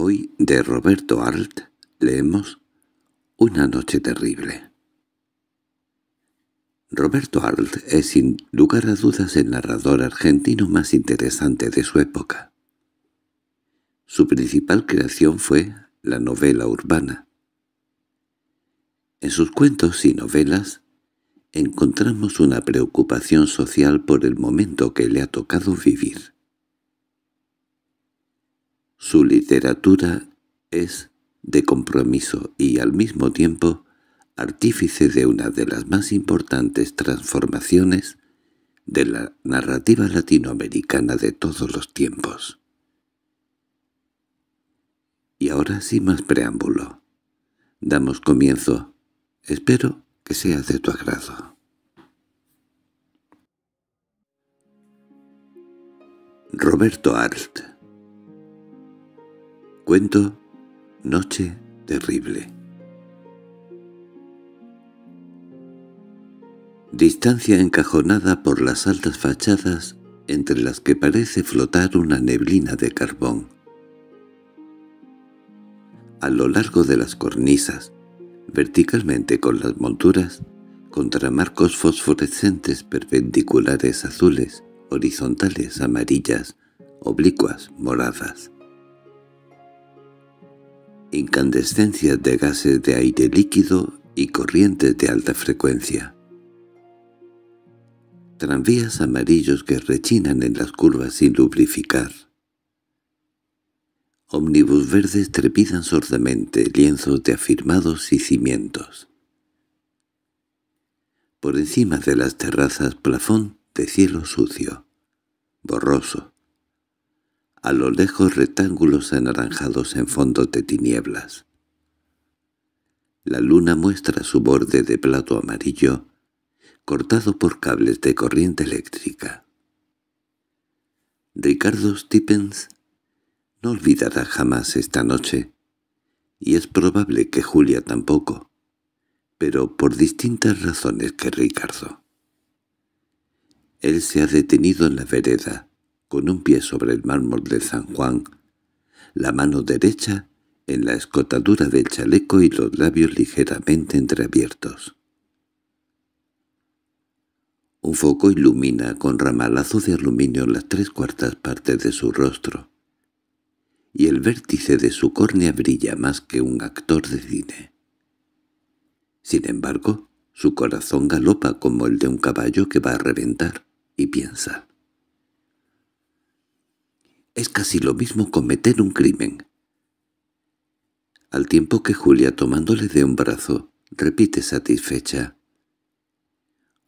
Hoy de Roberto Arlt leemos Una noche terrible. Roberto Arlt es sin lugar a dudas el narrador argentino más interesante de su época. Su principal creación fue la novela urbana. En sus cuentos y novelas encontramos una preocupación social por el momento que le ha tocado vivir su literatura es de compromiso y al mismo tiempo artífice de una de las más importantes transformaciones de la narrativa latinoamericana de todos los tiempos. Y ahora sin más preámbulo. Damos comienzo. Espero que sea de tu agrado. Roberto Arlt Cuento Noche Terrible Distancia encajonada por las altas fachadas entre las que parece flotar una neblina de carbón. A lo largo de las cornisas, verticalmente con las monturas, contra marcos fosforescentes perpendiculares azules, horizontales amarillas, oblicuas moradas. Incandescencias de gases de aire líquido y corrientes de alta frecuencia. Tranvías amarillos que rechinan en las curvas sin lubrificar. Ómnibus verdes trepidan sordamente lienzos de afirmados y cimientos. Por encima de las terrazas plafón de cielo sucio, borroso, a lo lejos rectángulos anaranjados en fondos de tinieblas. La luna muestra su borde de plato amarillo, cortado por cables de corriente eléctrica. Ricardo Stephens no olvidará jamás esta noche, y es probable que Julia tampoco, pero por distintas razones que Ricardo. Él se ha detenido en la vereda, con un pie sobre el mármol de San Juan, la mano derecha en la escotadura del chaleco y los labios ligeramente entreabiertos. Un foco ilumina con ramalazo de aluminio las tres cuartas partes de su rostro, y el vértice de su córnea brilla más que un actor de cine. Sin embargo, su corazón galopa como el de un caballo que va a reventar, y piensa. Es casi lo mismo cometer un crimen. Al tiempo que Julia, tomándole de un brazo, repite satisfecha.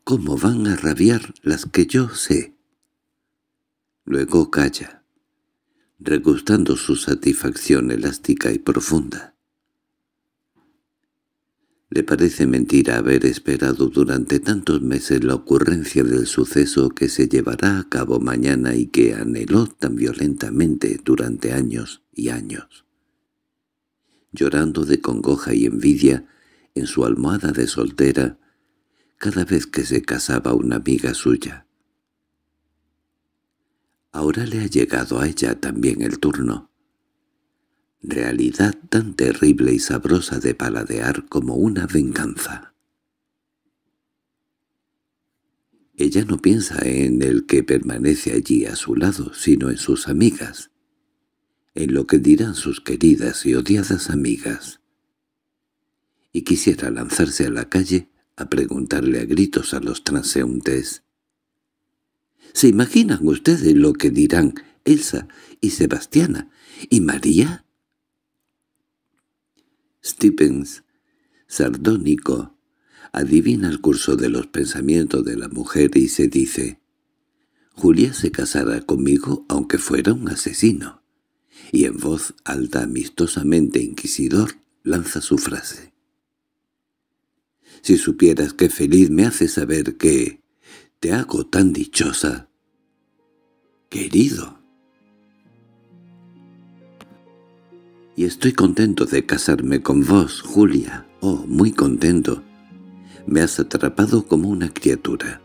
—¿Cómo van a rabiar las que yo sé? Luego calla, regustando su satisfacción elástica y profunda. Le parece mentira haber esperado durante tantos meses la ocurrencia del suceso que se llevará a cabo mañana y que anheló tan violentamente durante años y años. Llorando de congoja y envidia, en su almohada de soltera, cada vez que se casaba una amiga suya. Ahora le ha llegado a ella también el turno realidad tan terrible y sabrosa de paladear como una venganza. Ella no piensa en el que permanece allí a su lado, sino en sus amigas, en lo que dirán sus queridas y odiadas amigas. Y quisiera lanzarse a la calle a preguntarle a gritos a los transeúntes. —¿Se imaginan ustedes lo que dirán Elsa y Sebastiana y María? Stevens, sardónico, adivina el curso de los pensamientos de la mujer y se dice «Julia se casará conmigo aunque fuera un asesino». Y en voz alta, amistosamente inquisidor, lanza su frase. «Si supieras qué feliz me hace saber que te hago tan dichosa». «Querido», y estoy contento de casarme con vos, Julia. Oh, muy contento. Me has atrapado como una criatura.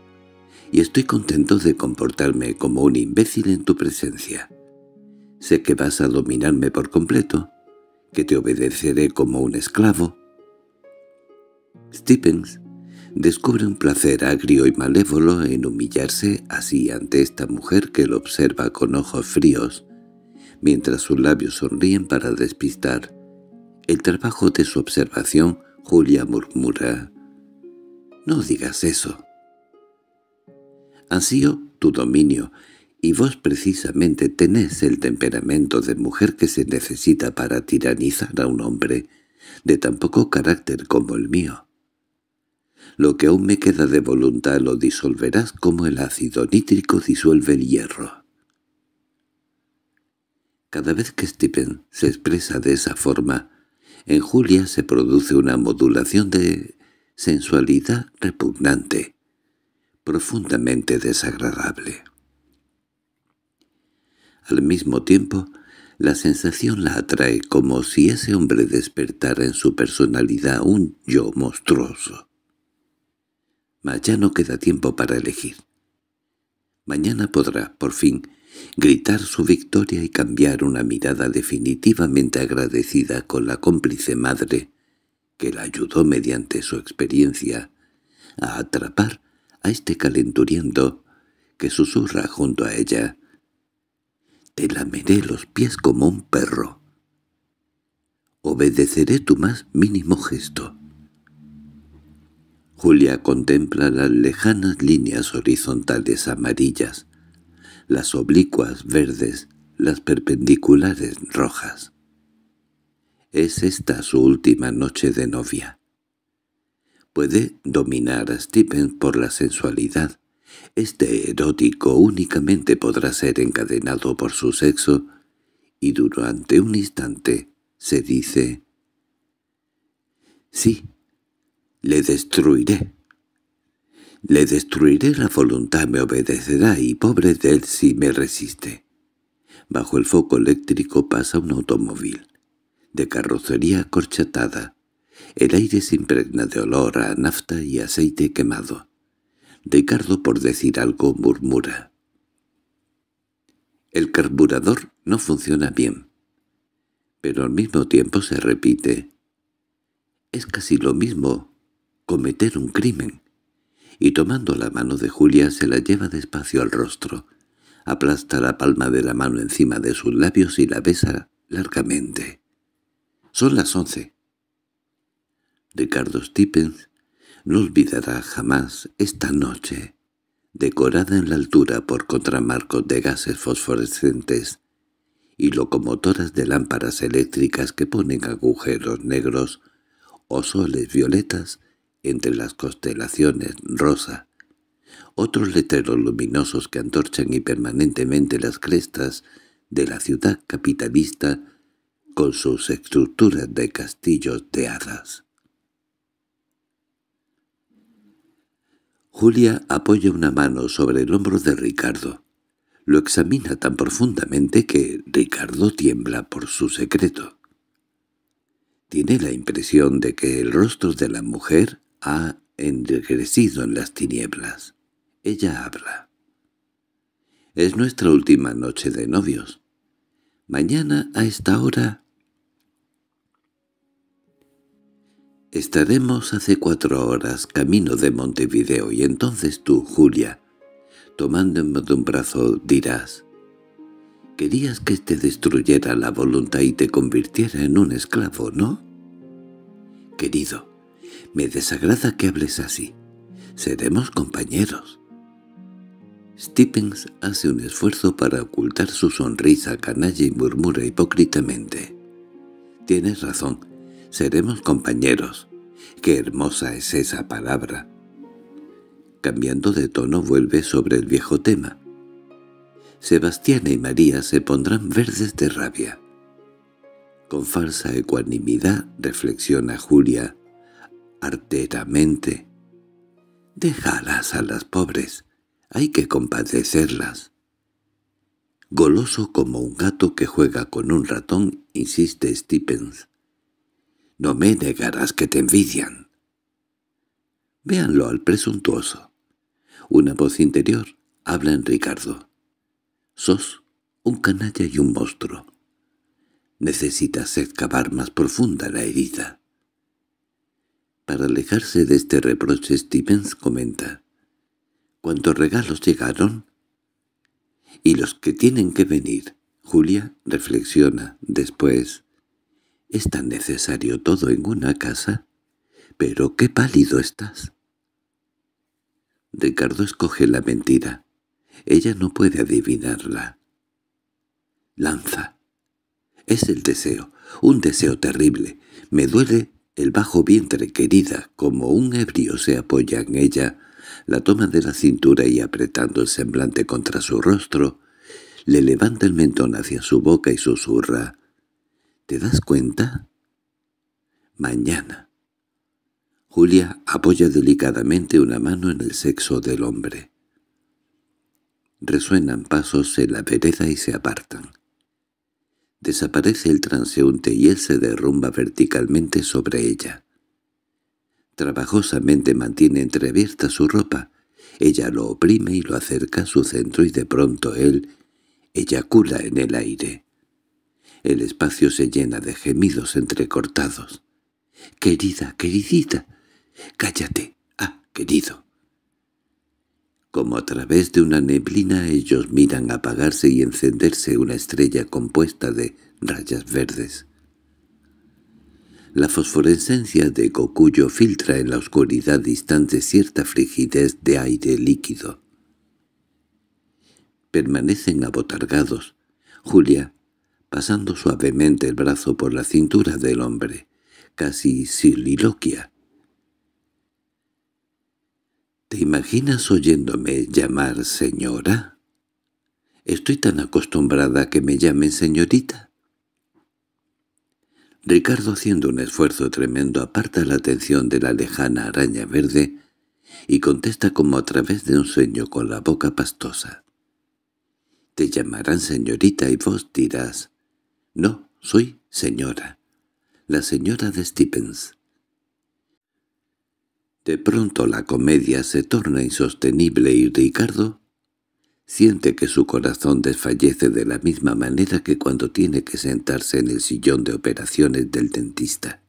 Y estoy contento de comportarme como un imbécil en tu presencia. Sé que vas a dominarme por completo, que te obedeceré como un esclavo. Stephens descubre un placer agrio y malévolo en humillarse así ante esta mujer que lo observa con ojos fríos mientras sus labios sonríen para despistar. El trabajo de su observación, Julia murmura. «No digas eso». sido tu dominio, y vos precisamente tenés el temperamento de mujer que se necesita para tiranizar a un hombre, de tan poco carácter como el mío. Lo que aún me queda de voluntad lo disolverás como el ácido nítrico disuelve el hierro. Cada vez que Stephen se expresa de esa forma, en Julia se produce una modulación de sensualidad repugnante, profundamente desagradable. Al mismo tiempo, la sensación la atrae como si ese hombre despertara en su personalidad un yo monstruoso. Mas ya no queda tiempo para elegir. Mañana podrá, por fin, gritar su victoria y cambiar una mirada definitivamente agradecida con la cómplice madre, que la ayudó mediante su experiencia a atrapar a este calenturiento que susurra junto a ella. «Te lameré los pies como un perro. Obedeceré tu más mínimo gesto». Julia contempla las lejanas líneas horizontales amarillas, las oblicuas verdes, las perpendiculares rojas. Es esta su última noche de novia. Puede dominar a Stephen por la sensualidad. Este erótico únicamente podrá ser encadenado por su sexo, y durante un instante se dice «Sí, le destruiré le destruiré la voluntad, me obedecerá y pobre de él si me resiste. Bajo el foco eléctrico pasa un automóvil. De carrocería acorchatada. El aire se impregna de olor a nafta y aceite quemado. Ricardo, por decir algo, murmura. El carburador no funciona bien. Pero al mismo tiempo se repite. Es casi lo mismo cometer un crimen y tomando la mano de Julia se la lleva despacio al rostro, aplasta la palma de la mano encima de sus labios y la besa largamente. Son las once. Ricardo Stippens no olvidará jamás esta noche, decorada en la altura por contramarcos de gases fosforescentes y locomotoras de lámparas eléctricas que ponen agujeros negros o soles violetas entre las constelaciones rosa, otros letreros luminosos que antorchan y permanentemente las crestas de la ciudad capitalista con sus estructuras de castillos de hadas. Julia apoya una mano sobre el hombro de Ricardo. Lo examina tan profundamente que Ricardo tiembla por su secreto. Tiene la impresión de que el rostro de la mujer ha enregresido en las tinieblas. Ella habla. Es nuestra última noche de novios. Mañana a esta hora... Estaremos hace cuatro horas camino de Montevideo y entonces tú, Julia, tomándome de un brazo, dirás querías que te destruyera la voluntad y te convirtiera en un esclavo, ¿no? Querido, me desagrada que hables así. Seremos compañeros. Stephens hace un esfuerzo para ocultar su sonrisa canalla y murmura hipócritamente. Tienes razón, seremos compañeros. ¡Qué hermosa es esa palabra! Cambiando de tono vuelve sobre el viejo tema. Sebastián y María se pondrán verdes de rabia. Con falsa ecuanimidad reflexiona Julia, arteramente. «Déjalas a las pobres, hay que compadecerlas». Goloso como un gato que juega con un ratón, insiste Stephens. «No me negarás que te envidian». Véanlo al presuntuoso. Una voz interior habla en Ricardo. «Sos un canalla y un monstruo. Necesitas excavar más profunda la herida». Para alejarse de este reproche, Stevens comenta. «¿Cuántos regalos llegaron?» «Y los que tienen que venir». Julia reflexiona después. «¿Es tan necesario todo en una casa? Pero qué pálido estás». Ricardo escoge la mentira. Ella no puede adivinarla. Lanza. Es el deseo, un deseo terrible. Me duele el bajo vientre querida como un ebrio se apoya en ella, la toma de la cintura y apretando el semblante contra su rostro, le levanta el mentón hacia su boca y susurra. —¿Te das cuenta? —Mañana. Julia apoya delicadamente una mano en el sexo del hombre. Resuenan pasos en la vereda y se apartan. Desaparece el transeúnte y él se derrumba verticalmente sobre ella. Trabajosamente mantiene entreabierta su ropa. Ella lo oprime y lo acerca a su centro y de pronto él eyacula en el aire. El espacio se llena de gemidos entrecortados. «Querida, queridita, cállate, ah, querido» como a través de una neblina ellos miran apagarse y encenderse una estrella compuesta de rayas verdes. La fosforescencia de Gokuyo filtra en la oscuridad distante cierta frigidez de aire líquido. Permanecen abotargados. Julia, pasando suavemente el brazo por la cintura del hombre, casi sililoquia, imaginas oyéndome llamar señora? Estoy tan acostumbrada a que me llamen señorita. Ricardo, haciendo un esfuerzo tremendo, aparta la atención de la lejana araña verde y contesta como a través de un sueño con la boca pastosa. Te llamarán señorita y vos dirás, «No, soy señora, la señora de Stevens». De pronto la comedia se torna insostenible y Ricardo siente que su corazón desfallece de la misma manera que cuando tiene que sentarse en el sillón de operaciones del dentista.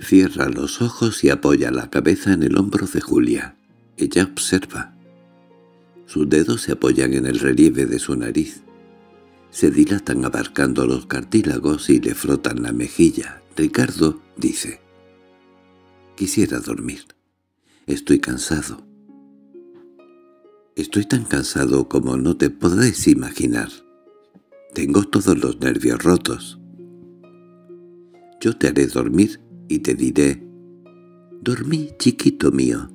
Cierra los ojos y apoya la cabeza en el hombro de Julia. Ella observa. Sus dedos se apoyan en el relieve de su nariz. Se dilatan abarcando los cartílagos y le frotan la mejilla, Ricardo dice, «Quisiera dormir. Estoy cansado. Estoy tan cansado como no te podés imaginar. Tengo todos los nervios rotos. Yo te haré dormir y te diré, «Dormí, chiquito mío,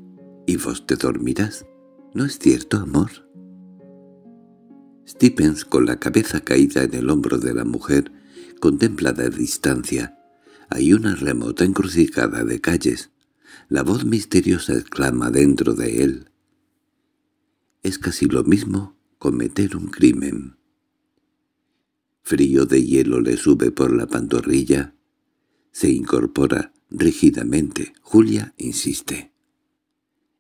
y vos te dormirás. ¿No es cierto, amor?» Stevens, con la cabeza caída en el hombro de la mujer, contempla la distancia, hay una remota encrucijada de calles. La voz misteriosa exclama dentro de él. Es casi lo mismo cometer un crimen. Frío de hielo le sube por la pantorrilla. Se incorpora rígidamente. Julia insiste.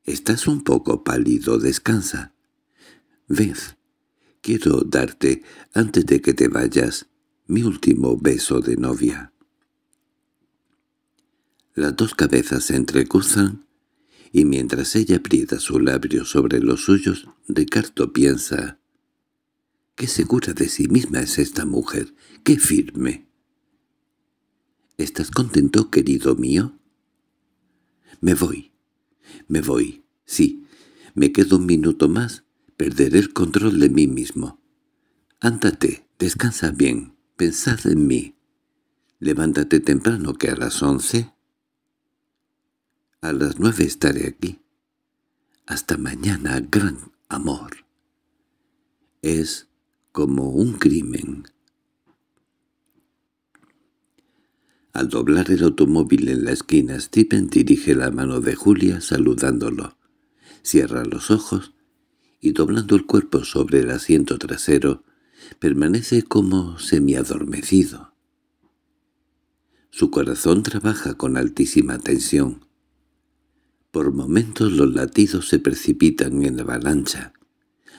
«Estás un poco pálido, descansa. Ves, quiero darte, antes de que te vayas, mi último beso de novia». Las dos cabezas se entrecruzan y mientras ella aprieta su labio sobre los suyos, Ricardo piensa «¡Qué segura de sí misma es esta mujer! ¡Qué firme!» «¿Estás contento, querido mío?» «Me voy, me voy, sí, me quedo un minuto más, perderé el control de mí mismo. Ándate, descansa bien, pensad en mí. Levántate temprano que a las once a las nueve estaré aquí. Hasta mañana, gran amor. Es como un crimen. Al doblar el automóvil en la esquina, Stephen dirige la mano de Julia saludándolo. Cierra los ojos y doblando el cuerpo sobre el asiento trasero, permanece como semiadormecido. Su corazón trabaja con altísima tensión. Por momentos los latidos se precipitan en la avalancha.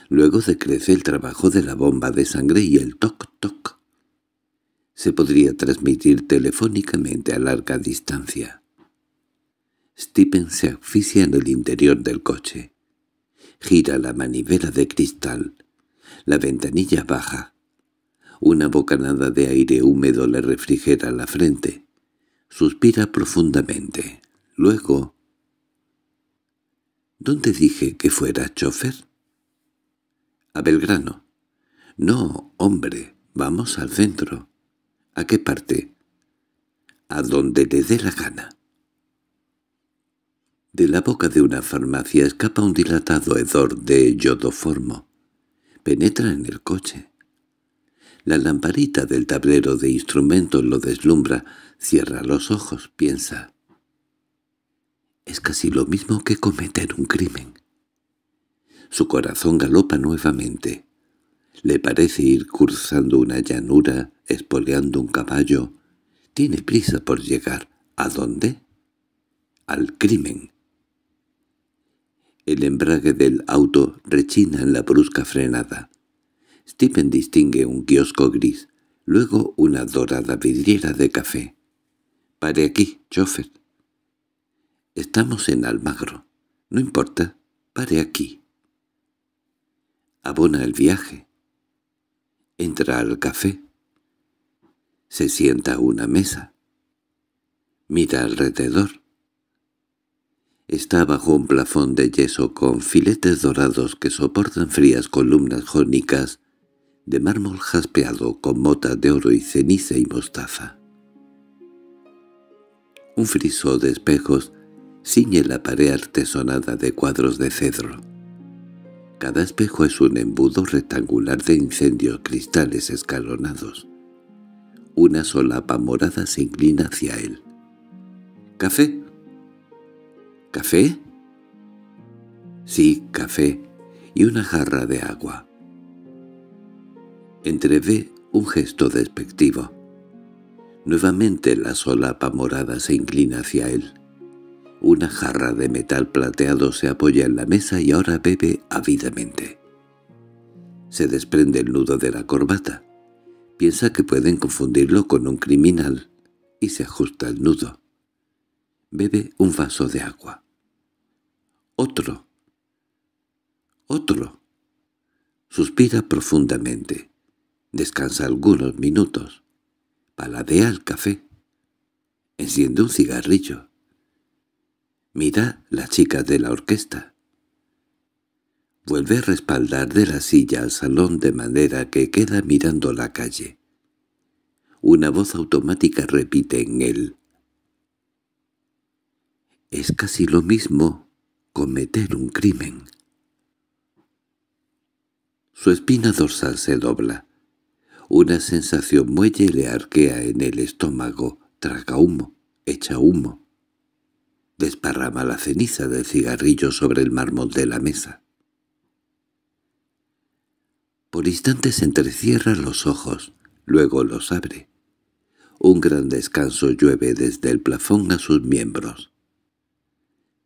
Luego decrece el trabajo de la bomba de sangre y el toc-toc se podría transmitir telefónicamente a larga distancia. Stephen se asfixia en el interior del coche. Gira la manivela de cristal. La ventanilla baja. Una bocanada de aire húmedo le refrigera la frente. Suspira profundamente. Luego —¿Dónde dije que fuera chofer? —A Belgrano. —No, hombre, vamos al centro. —¿A qué parte? —A donde le dé la gana. De la boca de una farmacia escapa un dilatado hedor de yodoformo. Penetra en el coche. La lamparita del tablero de instrumentos lo deslumbra, cierra los ojos, piensa. Es casi lo mismo que cometer un crimen. Su corazón galopa nuevamente. Le parece ir cruzando una llanura, espoleando un caballo. Tiene prisa por llegar. ¿A dónde? Al crimen. El embrague del auto rechina en la brusca frenada. Stephen distingue un kiosco gris, luego una dorada vidriera de café. —Pare aquí, chofer Estamos en Almagro. No importa, pare aquí. Abona el viaje. Entra al café. Se sienta a una mesa. Mira alrededor. Está bajo un plafón de yeso con filetes dorados que soportan frías columnas jónicas de mármol jaspeado con motas de oro y ceniza y mostaza. Un friso de espejos ciñe la pared artesonada de cuadros de cedro. Cada espejo es un embudo rectangular de incendios cristales escalonados. Una solapa morada se inclina hacia él. —¿Café? —¿Café? —Sí, café y una jarra de agua. Entrevé un gesto despectivo. Nuevamente la solapa morada se inclina hacia él. Una jarra de metal plateado se apoya en la mesa y ahora bebe ávidamente. Se desprende el nudo de la corbata. Piensa que pueden confundirlo con un criminal y se ajusta el nudo. Bebe un vaso de agua. Otro. Otro. Suspira profundamente. Descansa algunos minutos. Paladea el café. Enciende un cigarrillo. Mira la chica de la orquesta. Vuelve a respaldar de la silla al salón de manera que queda mirando la calle. Una voz automática repite en él. Es casi lo mismo cometer un crimen. Su espina dorsal se dobla. Una sensación muelle le arquea en el estómago, traga humo, echa humo desparrama la ceniza del cigarrillo sobre el mármol de la mesa. Por instantes entrecierra los ojos, luego los abre. Un gran descanso llueve desde el plafón a sus miembros.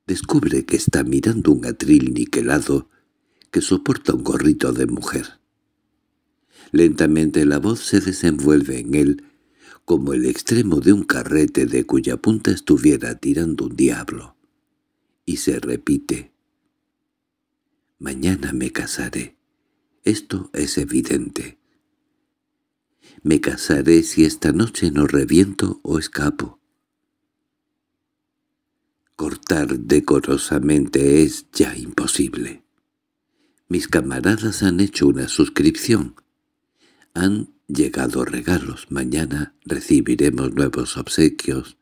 Descubre que está mirando un atril niquelado que soporta un gorrito de mujer. Lentamente la voz se desenvuelve en él como el extremo de un carrete de cuya punta estuviera tirando un diablo. Y se repite. Mañana me casaré. Esto es evidente. Me casaré si esta noche no reviento o escapo. Cortar decorosamente es ya imposible. Mis camaradas han hecho una suscripción. Han llegado regalos, mañana recibiremos nuevos obsequios.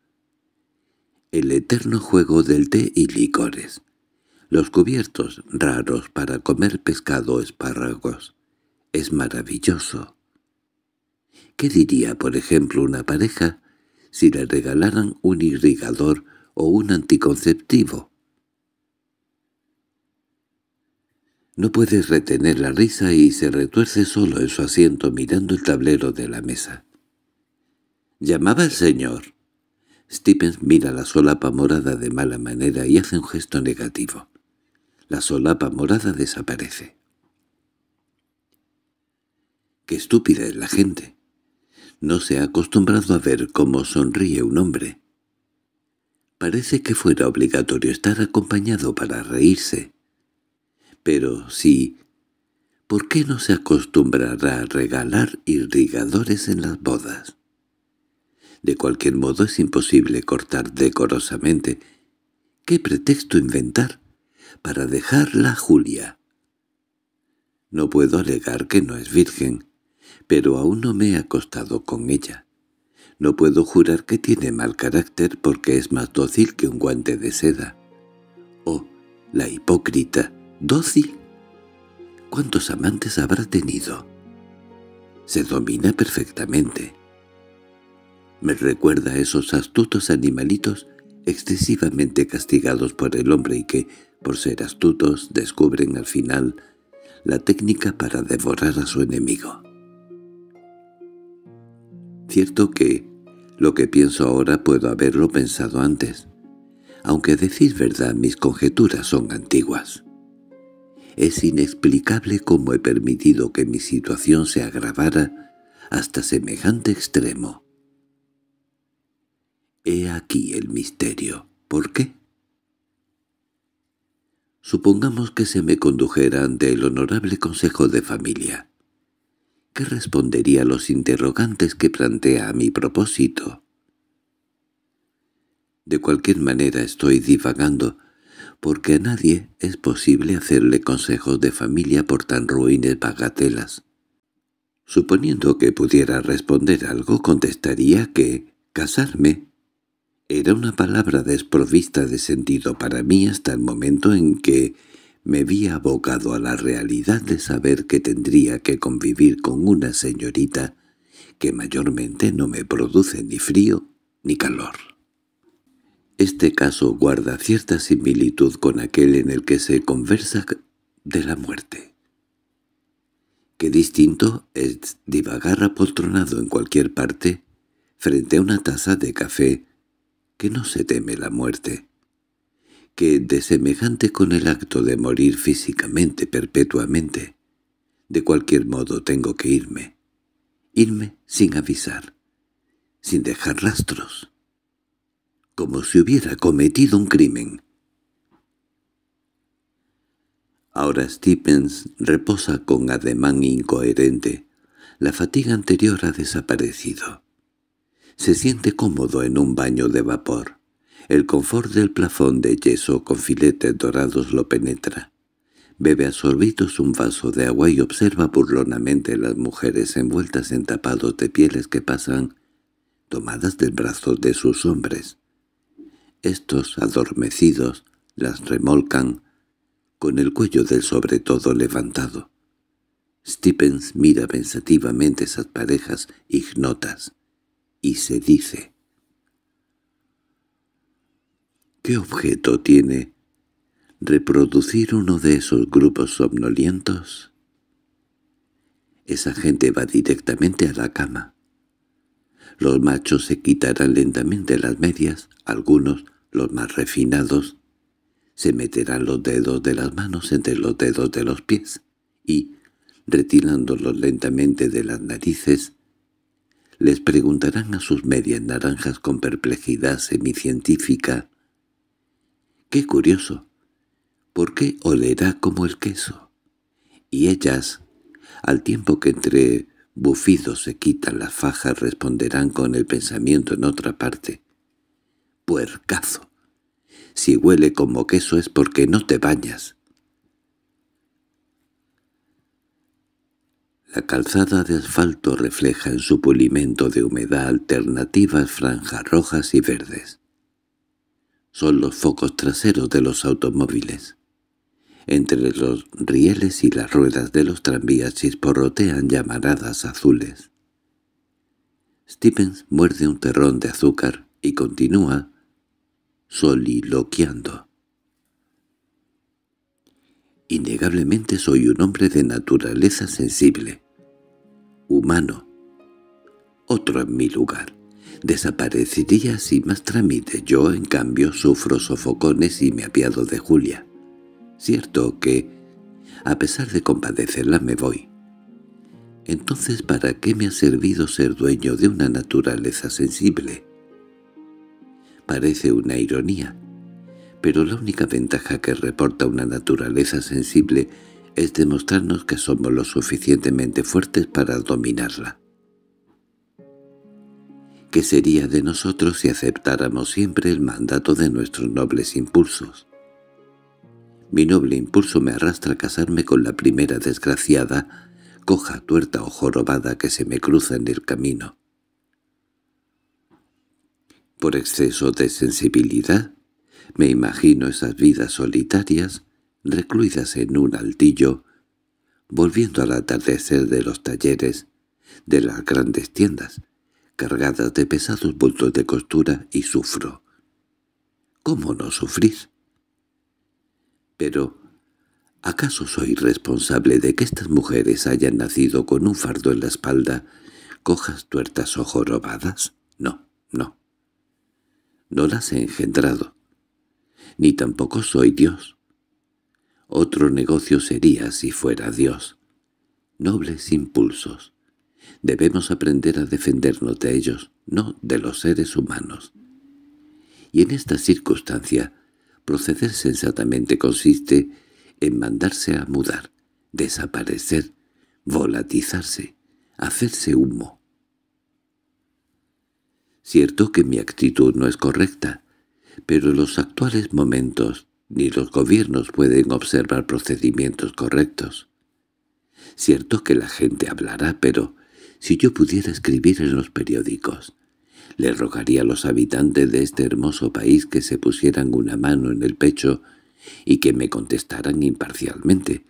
El eterno juego del té y licores. Los cubiertos raros para comer pescado o espárragos. Es maravilloso. ¿Qué diría, por ejemplo, una pareja si le regalaran un irrigador o un anticonceptivo? No puede retener la risa y se retuerce solo en su asiento mirando el tablero de la mesa. —¿Llamaba el señor? Stevens mira la solapa morada de mala manera y hace un gesto negativo. La solapa morada desaparece. —¡Qué estúpida es la gente! No se ha acostumbrado a ver cómo sonríe un hombre. Parece que fuera obligatorio estar acompañado para reírse. Pero sí, ¿por qué no se acostumbrará a regalar irrigadores en las bodas? De cualquier modo es imposible cortar decorosamente. ¿Qué pretexto inventar para dejarla Julia? No puedo alegar que no es virgen, pero aún no me he acostado con ella. No puedo jurar que tiene mal carácter porque es más dócil que un guante de seda. Oh, la hipócrita dócil? ¿Cuántos amantes habrá tenido? Se domina perfectamente. Me recuerda a esos astutos animalitos excesivamente castigados por el hombre y que, por ser astutos, descubren al final la técnica para devorar a su enemigo. Cierto que lo que pienso ahora puedo haberlo pensado antes, aunque decís verdad mis conjeturas son antiguas. Es inexplicable cómo he permitido que mi situación se agravara hasta semejante extremo. He aquí el misterio. ¿Por qué? Supongamos que se me condujera ante el honorable consejo de familia. ¿Qué respondería a los interrogantes que plantea a mi propósito? De cualquier manera estoy divagando, porque a nadie es posible hacerle consejos de familia por tan ruines bagatelas. Suponiendo que pudiera responder algo, contestaría que «casarme» era una palabra desprovista de sentido para mí hasta el momento en que me vi abocado a la realidad de saber que tendría que convivir con una señorita que mayormente no me produce ni frío ni calor. Este caso guarda cierta similitud con aquel en el que se conversa de la muerte. Qué distinto es divagar apoltronado en cualquier parte frente a una taza de café que no se teme la muerte, que desemejante con el acto de morir físicamente perpetuamente. De cualquier modo tengo que irme, irme sin avisar, sin dejar rastros como si hubiera cometido un crimen. Ahora Stephens reposa con ademán incoherente. La fatiga anterior ha desaparecido. Se siente cómodo en un baño de vapor. El confort del plafón de yeso con filetes dorados lo penetra. Bebe a sorbitos un vaso de agua y observa burlonamente las mujeres envueltas en tapados de pieles que pasan, tomadas del brazo de sus hombres. Estos adormecidos las remolcan, con el cuello del sobre todo levantado. Stevens mira pensativamente esas parejas ignotas y se dice ¿Qué objeto tiene reproducir uno de esos grupos somnolientos? Esa gente va directamente a la cama. Los machos se quitarán lentamente las medias, algunos, los más refinados, se meterán los dedos de las manos entre los dedos de los pies y, retirándolos lentamente de las narices, les preguntarán a sus medias naranjas con perplejidad semicientífica. ¡Qué curioso! ¿Por qué olerá como el queso? Y ellas, al tiempo que entre bufidos se quitan las fajas responderán con el pensamiento en otra parte. Puercazo. Si huele como queso es porque no te bañas. La calzada de asfalto refleja en su pulimento de humedad alternativas franjas rojas y verdes. Son los focos traseros de los automóviles. Entre los rieles y las ruedas de los tranvías chisporrotean llamaradas azules. Stevens muerde un terrón de azúcar y continúa soliloqueando. Innegablemente soy un hombre de naturaleza sensible, humano, otro en mi lugar. Desaparecería sin más trámite. Yo, en cambio, sufro sofocones y me apiado de Julia. Cierto que, a pesar de compadecerla, me voy. Entonces, ¿para qué me ha servido ser dueño de una naturaleza sensible? Parece una ironía, pero la única ventaja que reporta una naturaleza sensible es demostrarnos que somos lo suficientemente fuertes para dominarla. ¿Qué sería de nosotros si aceptáramos siempre el mandato de nuestros nobles impulsos? Mi noble impulso me arrastra a casarme con la primera desgraciada, coja, tuerta o jorobada que se me cruza en el camino. Por exceso de sensibilidad, me imagino esas vidas solitarias, recluidas en un altillo, volviendo al atardecer de los talleres, de las grandes tiendas, cargadas de pesados bultos de costura y sufro. ¿Cómo no sufrir? Pero, ¿acaso soy responsable de que estas mujeres hayan nacido con un fardo en la espalda, cojas tuertas o jorobadas? No, no. No las he engendrado. Ni tampoco soy Dios. Otro negocio sería si fuera Dios. Nobles impulsos. Debemos aprender a defendernos de ellos, no de los seres humanos. Y en esta circunstancia, Proceder sensatamente consiste en mandarse a mudar, desaparecer, volatizarse, hacerse humo. Cierto que mi actitud no es correcta, pero los actuales momentos ni los gobiernos pueden observar procedimientos correctos. Cierto que la gente hablará, pero si yo pudiera escribir en los periódicos, le rogaría a los habitantes de este hermoso país que se pusieran una mano en el pecho y que me contestaran imparcialmente.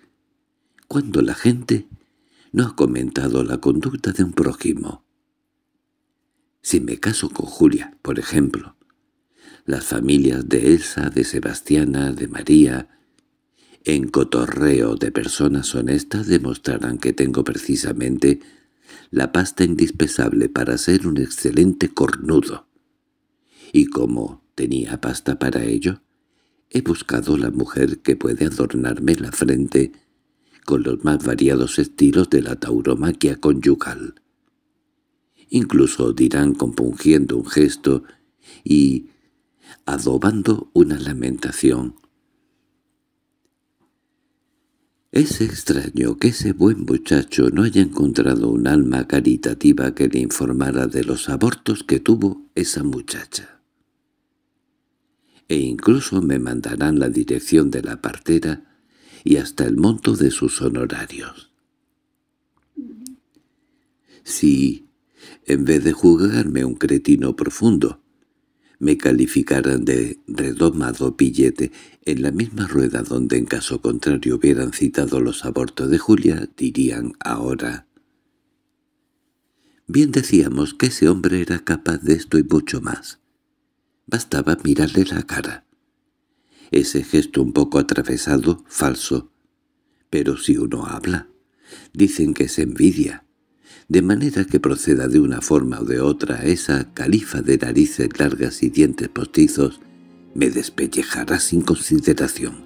Cuando la gente no ha comentado la conducta de un prójimo. Si me caso con Julia, por ejemplo, las familias de Elsa, de Sebastiana, de María, en cotorreo de personas honestas demostrarán que tengo precisamente la pasta indispensable para ser un excelente cornudo. Y como tenía pasta para ello, he buscado la mujer que puede adornarme la frente con los más variados estilos de la tauromaquia conyugal. Incluso dirán compungiendo un gesto y adobando una lamentación, Es extraño que ese buen muchacho no haya encontrado un alma caritativa que le informara de los abortos que tuvo esa muchacha. E incluso me mandarán la dirección de la partera y hasta el monto de sus honorarios. Si, en vez de jugarme un cretino profundo, me calificaran de redomado billete en la misma rueda donde en caso contrario hubieran citado los abortos de Julia, dirían ahora. Bien decíamos que ese hombre era capaz de esto y mucho más. Bastaba mirarle la cara. Ese gesto un poco atravesado, falso. Pero si uno habla, dicen que se envidia de manera que proceda de una forma o de otra esa califa de narices largas y dientes postizos, me despellejará sin consideración.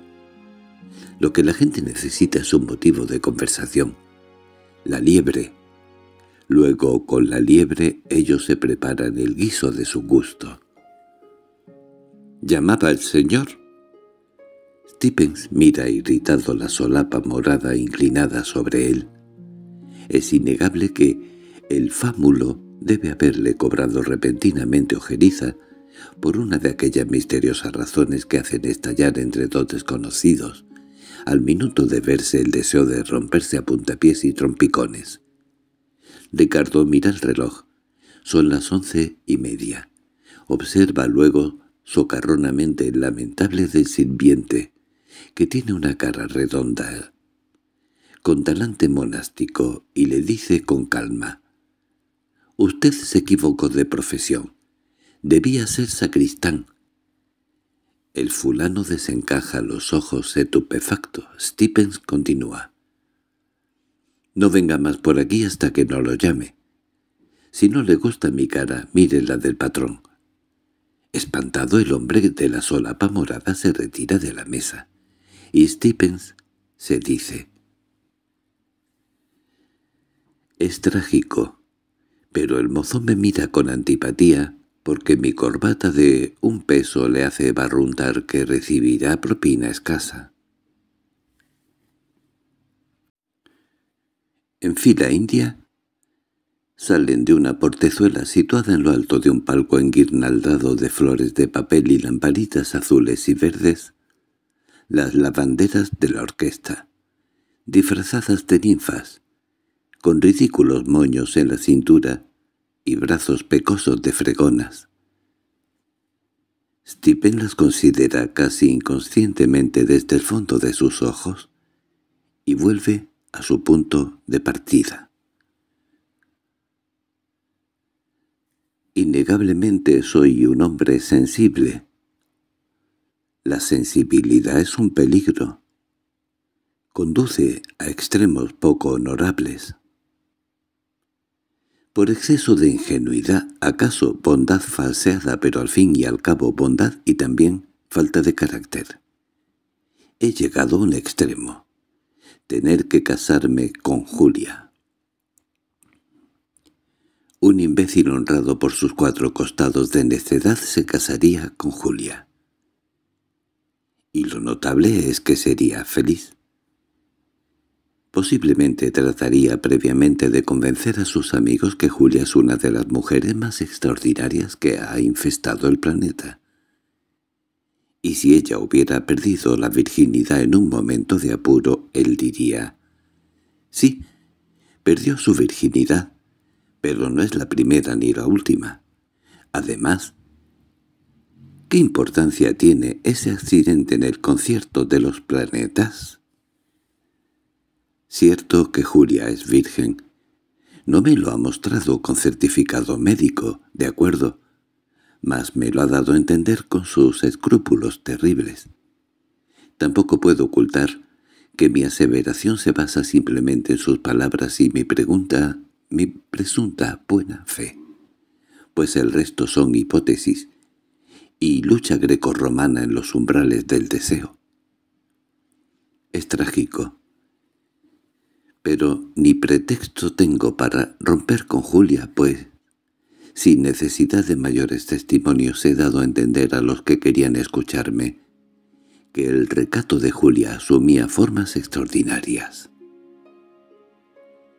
Lo que la gente necesita es un motivo de conversación. La liebre. Luego, con la liebre, ellos se preparan el guiso de su gusto. —¿Llamaba el señor? Stephens mira irritado la solapa morada inclinada sobre él. Es innegable que el fámulo debe haberle cobrado repentinamente ojeriza por una de aquellas misteriosas razones que hacen estallar entre dos desconocidos, al minuto de verse el deseo de romperse a puntapiés y trompicones. Ricardo mira el reloj. Son las once y media. Observa luego socarronamente el lamentable del sirviente, que tiene una cara redonda, con talante monástico y le dice con calma, «Usted se equivocó de profesión. Debía ser sacristán». El fulano desencaja los ojos estupefacto. Stephens continúa. «No venga más por aquí hasta que no lo llame. Si no le gusta mi cara, mire la del patrón». Espantado, el hombre de la solapa morada se retira de la mesa, y Stephens se dice, es trágico, pero el mozo me mira con antipatía porque mi corbata de un peso le hace barruntar que recibirá propina escasa. En fila india salen de una portezuela situada en lo alto de un palco enguirnaldado de flores de papel y lamparitas azules y verdes, las lavanderas de la orquesta, disfrazadas de ninfas, con ridículos moños en la cintura y brazos pecosos de fregonas. Stephen las considera casi inconscientemente desde el fondo de sus ojos y vuelve a su punto de partida. Innegablemente soy un hombre sensible. La sensibilidad es un peligro. Conduce a extremos poco honorables. Por exceso de ingenuidad, acaso bondad falseada, pero al fin y al cabo bondad y también falta de carácter. He llegado a un extremo. Tener que casarme con Julia. Un imbécil honrado por sus cuatro costados de necedad se casaría con Julia. Y lo notable es que sería feliz. Posiblemente trataría previamente de convencer a sus amigos que Julia es una de las mujeres más extraordinarias que ha infestado el planeta. Y si ella hubiera perdido la virginidad en un momento de apuro, él diría, «Sí, perdió su virginidad, pero no es la primera ni la última. Además, ¿qué importancia tiene ese accidente en el concierto de los planetas?» Cierto que Julia es virgen. No me lo ha mostrado con certificado médico, de acuerdo, mas me lo ha dado a entender con sus escrúpulos terribles. Tampoco puedo ocultar que mi aseveración se basa simplemente en sus palabras y mi pregunta, mi presunta buena fe. Pues el resto son hipótesis y lucha grecorromana en los umbrales del deseo. Es trágico pero ni pretexto tengo para romper con Julia, pues, sin necesidad de mayores testimonios he dado a entender a los que querían escucharme que el recato de Julia asumía formas extraordinarias.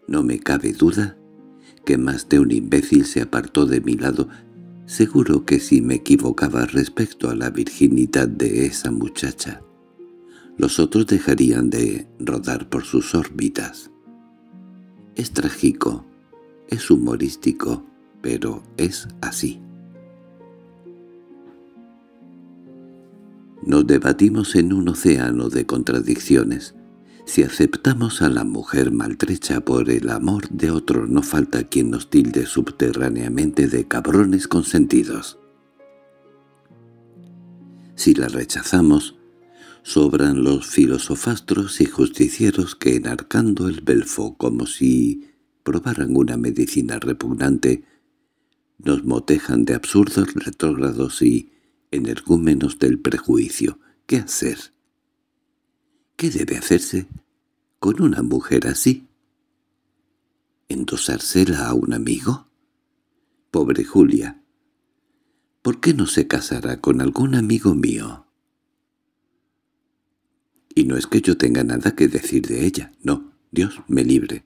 No me cabe duda que más de un imbécil se apartó de mi lado, seguro que si me equivocaba respecto a la virginidad de esa muchacha, los otros dejarían de rodar por sus órbitas. Es trágico, es humorístico, pero es así. Nos debatimos en un océano de contradicciones. Si aceptamos a la mujer maltrecha por el amor de otro no falta quien nos tilde subterráneamente de cabrones consentidos. Si la rechazamos, Sobran los filosofastros y justicieros que enarcando el belfo como si probaran una medicina repugnante, nos motejan de absurdos retrógrados y energúmenos del prejuicio. ¿Qué hacer? ¿Qué debe hacerse con una mujer así? ¿Endosársela a un amigo? Pobre Julia, ¿por qué no se casará con algún amigo mío? Y no es que yo tenga nada que decir de ella, no, Dios me libre.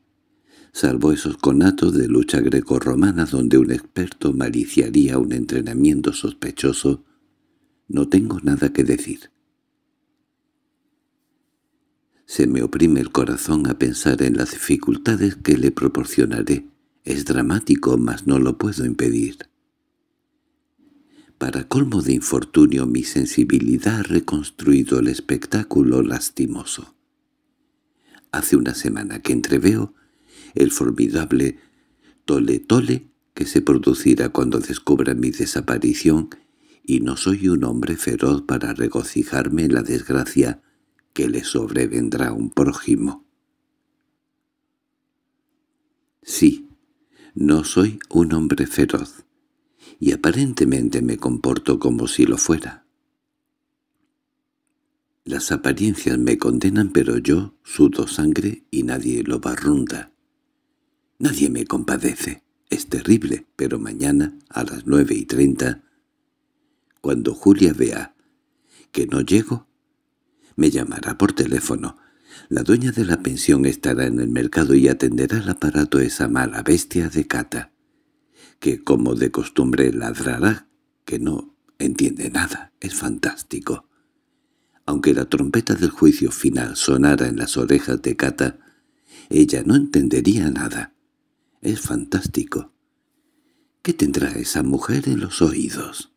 Salvo esos conatos de lucha grecorromana donde un experto maliciaría un entrenamiento sospechoso, no tengo nada que decir. Se me oprime el corazón a pensar en las dificultades que le proporcionaré. Es dramático, mas no lo puedo impedir. Para colmo de infortunio mi sensibilidad ha reconstruido el espectáculo lastimoso. Hace una semana que entreveo el formidable tole-tole que se producirá cuando descubra mi desaparición y no soy un hombre feroz para regocijarme en la desgracia que le sobrevendrá a un prójimo. Sí, no soy un hombre feroz y aparentemente me comporto como si lo fuera. Las apariencias me condenan, pero yo sudo sangre y nadie lo barrunda. Nadie me compadece. Es terrible, pero mañana, a las nueve y treinta, cuando Julia vea que no llego, me llamará por teléfono. La dueña de la pensión estará en el mercado y atenderá al aparato esa mala bestia de cata que como de costumbre ladrará, que no entiende nada, es fantástico. Aunque la trompeta del juicio final sonara en las orejas de Cata, ella no entendería nada. Es fantástico. ¿Qué tendrá esa mujer en los oídos?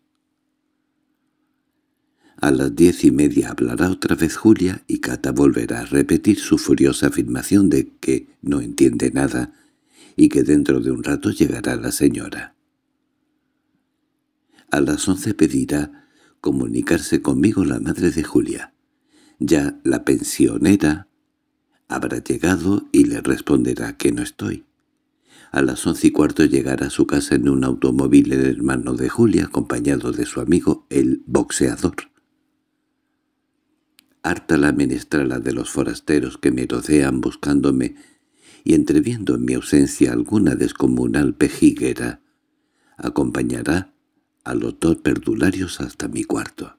A las diez y media hablará otra vez Julia y Cata volverá a repetir su furiosa afirmación de que no entiende nada y que dentro de un rato llegará la señora. A las once pedirá comunicarse conmigo la madre de Julia. Ya la pensionera habrá llegado y le responderá que no estoy. A las once y cuarto llegará a su casa en un automóvil el hermano de Julia, acompañado de su amigo, el boxeador. Harta la menestrala de los forasteros que me rodean buscándome y entreviendo en mi ausencia alguna descomunal pejiguera, acompañará a los dos perdularios hasta mi cuarto.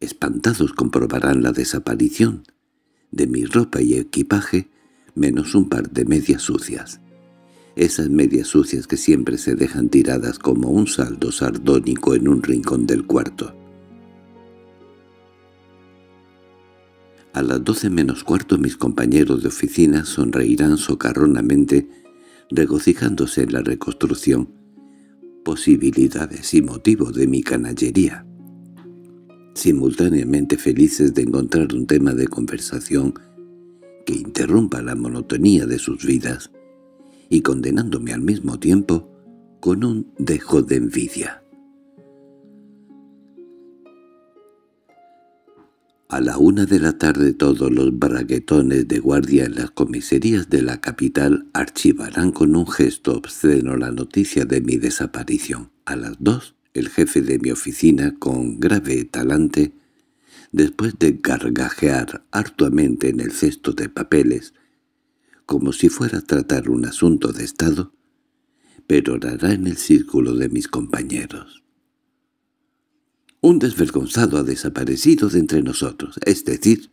Espantados comprobarán la desaparición de mi ropa y equipaje, menos un par de medias sucias. Esas medias sucias que siempre se dejan tiradas como un saldo sardónico en un rincón del cuarto. A las doce menos cuarto mis compañeros de oficina sonreirán socarronamente, regocijándose en la reconstrucción, posibilidades y motivo de mi canallería. Simultáneamente felices de encontrar un tema de conversación que interrumpa la monotonía de sus vidas, y condenándome al mismo tiempo con un dejo de envidia. A la una de la tarde todos los braguetones de guardia en las comisarías de la capital archivarán con un gesto obsceno la noticia de mi desaparición. A las dos, el jefe de mi oficina, con grave talante, después de gargajear arduamente en el cesto de papeles, como si fuera a tratar un asunto de Estado, perorará en el círculo de mis compañeros. Un desvergonzado ha desaparecido de entre nosotros, es decir,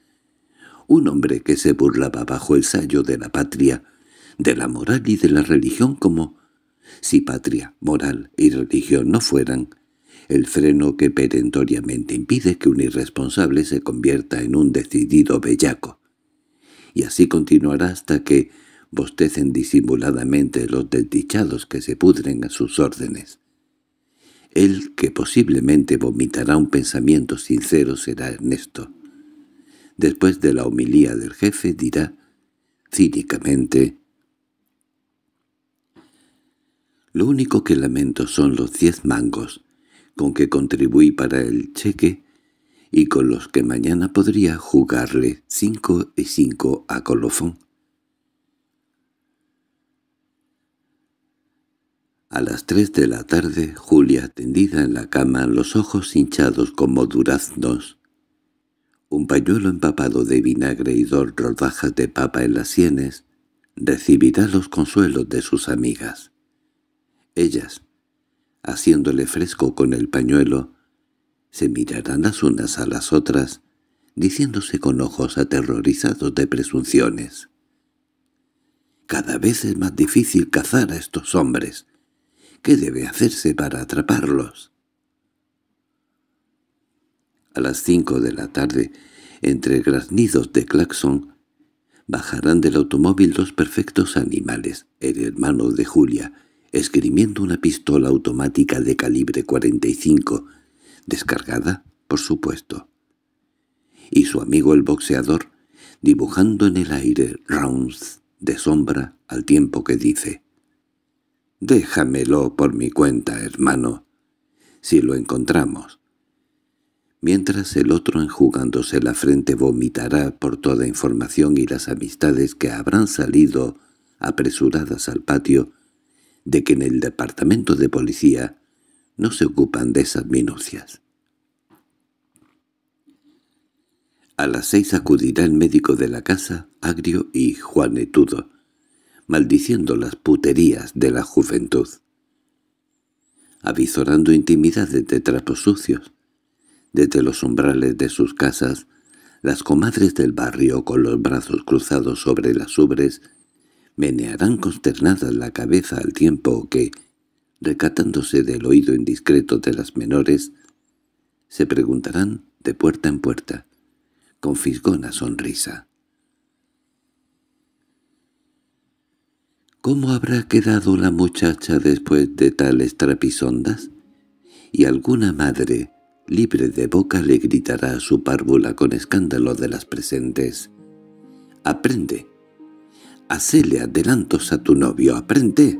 un hombre que se burlaba bajo el sayo de la patria, de la moral y de la religión como si patria, moral y religión no fueran el freno que perentoriamente impide que un irresponsable se convierta en un decidido bellaco. Y así continuará hasta que bostecen disimuladamente los desdichados que se pudren a sus órdenes. El que posiblemente vomitará un pensamiento sincero será Ernesto. Después de la homilía del jefe dirá, cínicamente, Lo único que lamento son los diez mangos con que contribuí para el cheque y con los que mañana podría jugarle cinco y cinco a colofón. A las tres de la tarde, Julia, tendida en la cama, los ojos hinchados como duraznos, un pañuelo empapado de vinagre y dos rodajas de papa en las sienes, recibirá los consuelos de sus amigas. Ellas, haciéndole fresco con el pañuelo, se mirarán las unas a las otras, diciéndose con ojos aterrorizados de presunciones. Cada vez es más difícil cazar a estos hombres, ¿Qué debe hacerse para atraparlos? A las cinco de la tarde, entre graznidos de claxon, bajarán del automóvil dos perfectos animales, el hermano de Julia, esgrimiendo una pistola automática de calibre 45, descargada, por supuesto. Y su amigo el boxeador, dibujando en el aire rounds de sombra al tiempo que dice Déjamelo por mi cuenta, hermano, si lo encontramos. Mientras el otro enjugándose la frente vomitará por toda información y las amistades que habrán salido apresuradas al patio de que en el departamento de policía no se ocupan de esas minucias. A las seis acudirá el médico de la casa, agrio y juanetudo, maldiciendo las puterías de la juventud, avizorando intimidades de trapos sucios. Desde los umbrales de sus casas, las comadres del barrio con los brazos cruzados sobre las ubres menearán consternadas la cabeza al tiempo que, recatándose del oído indiscreto de las menores, se preguntarán de puerta en puerta, con fisgona sonrisa. ¿Cómo habrá quedado la muchacha después de tales trapisondas? Y alguna madre, libre de boca, le gritará a su párvula con escándalo de las presentes. «¡Aprende! Hacele adelantos a tu novio, aprende!»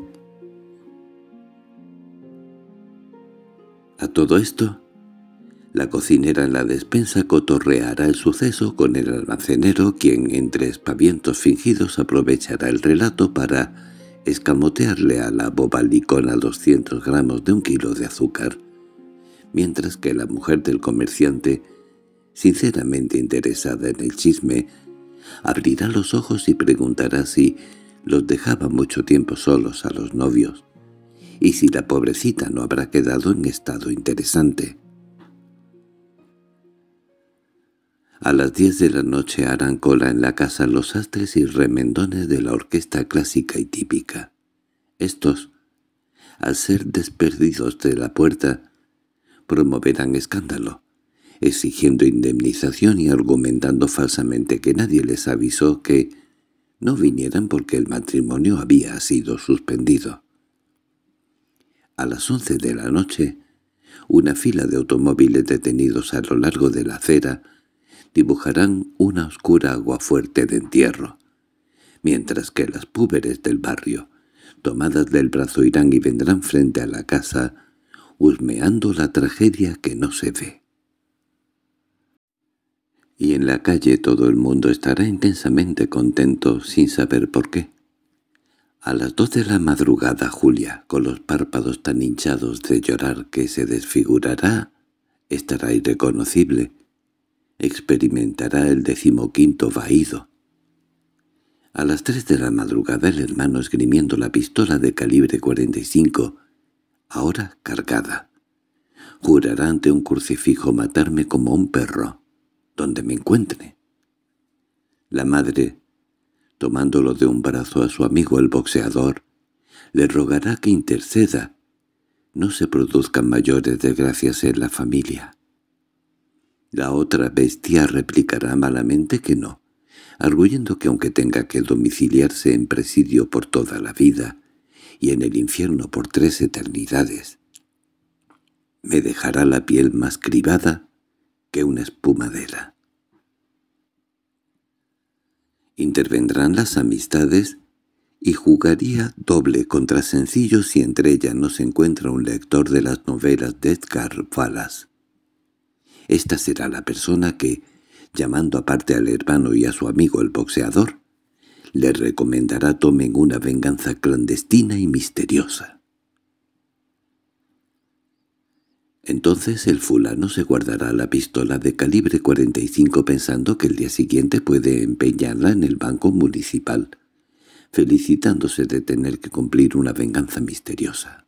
A todo esto, la cocinera en la despensa cotorreará el suceso con el almacenero, quien entre espavientos fingidos aprovechará el relato para escamotearle a la bobalicona 200 gramos de un kilo de azúcar, mientras que la mujer del comerciante, sinceramente interesada en el chisme, abrirá los ojos y preguntará si los dejaba mucho tiempo solos a los novios, y si la pobrecita no habrá quedado en estado interesante. A las diez de la noche harán cola en la casa los astres y remendones de la orquesta clásica y típica. Estos, al ser desperdidos de la puerta, promoverán escándalo, exigiendo indemnización y argumentando falsamente que nadie les avisó que no vinieran porque el matrimonio había sido suspendido. A las once de la noche, una fila de automóviles detenidos a lo largo de la acera dibujarán una oscura agua fuerte de entierro, mientras que las púberes del barrio, tomadas del brazo irán y vendrán frente a la casa, husmeando la tragedia que no se ve. Y en la calle todo el mundo estará intensamente contento sin saber por qué. A las dos de la madrugada Julia, con los párpados tan hinchados de llorar que se desfigurará, estará irreconocible, experimentará el decimoquinto vaído. A las tres de la madrugada el hermano esgrimiendo la pistola de calibre 45, ahora cargada. Jurará ante un crucifijo matarme como un perro, donde me encuentre. La madre, tomándolo de un brazo a su amigo el boxeador, le rogará que interceda. No se produzcan mayores desgracias en la familia. La otra bestia replicará malamente que no, arguyendo que aunque tenga que domiciliarse en presidio por toda la vida y en el infierno por tres eternidades, me dejará la piel más cribada que una espumadera. Intervendrán las amistades y jugaría doble contra sencillo si entre ellas no se encuentra un lector de las novelas de Edgar Wallace. Esta será la persona que, llamando aparte al hermano y a su amigo el boxeador, le recomendará tomen una venganza clandestina y misteriosa. Entonces el fulano se guardará la pistola de calibre 45 pensando que el día siguiente puede empeñarla en el banco municipal, felicitándose de tener que cumplir una venganza misteriosa.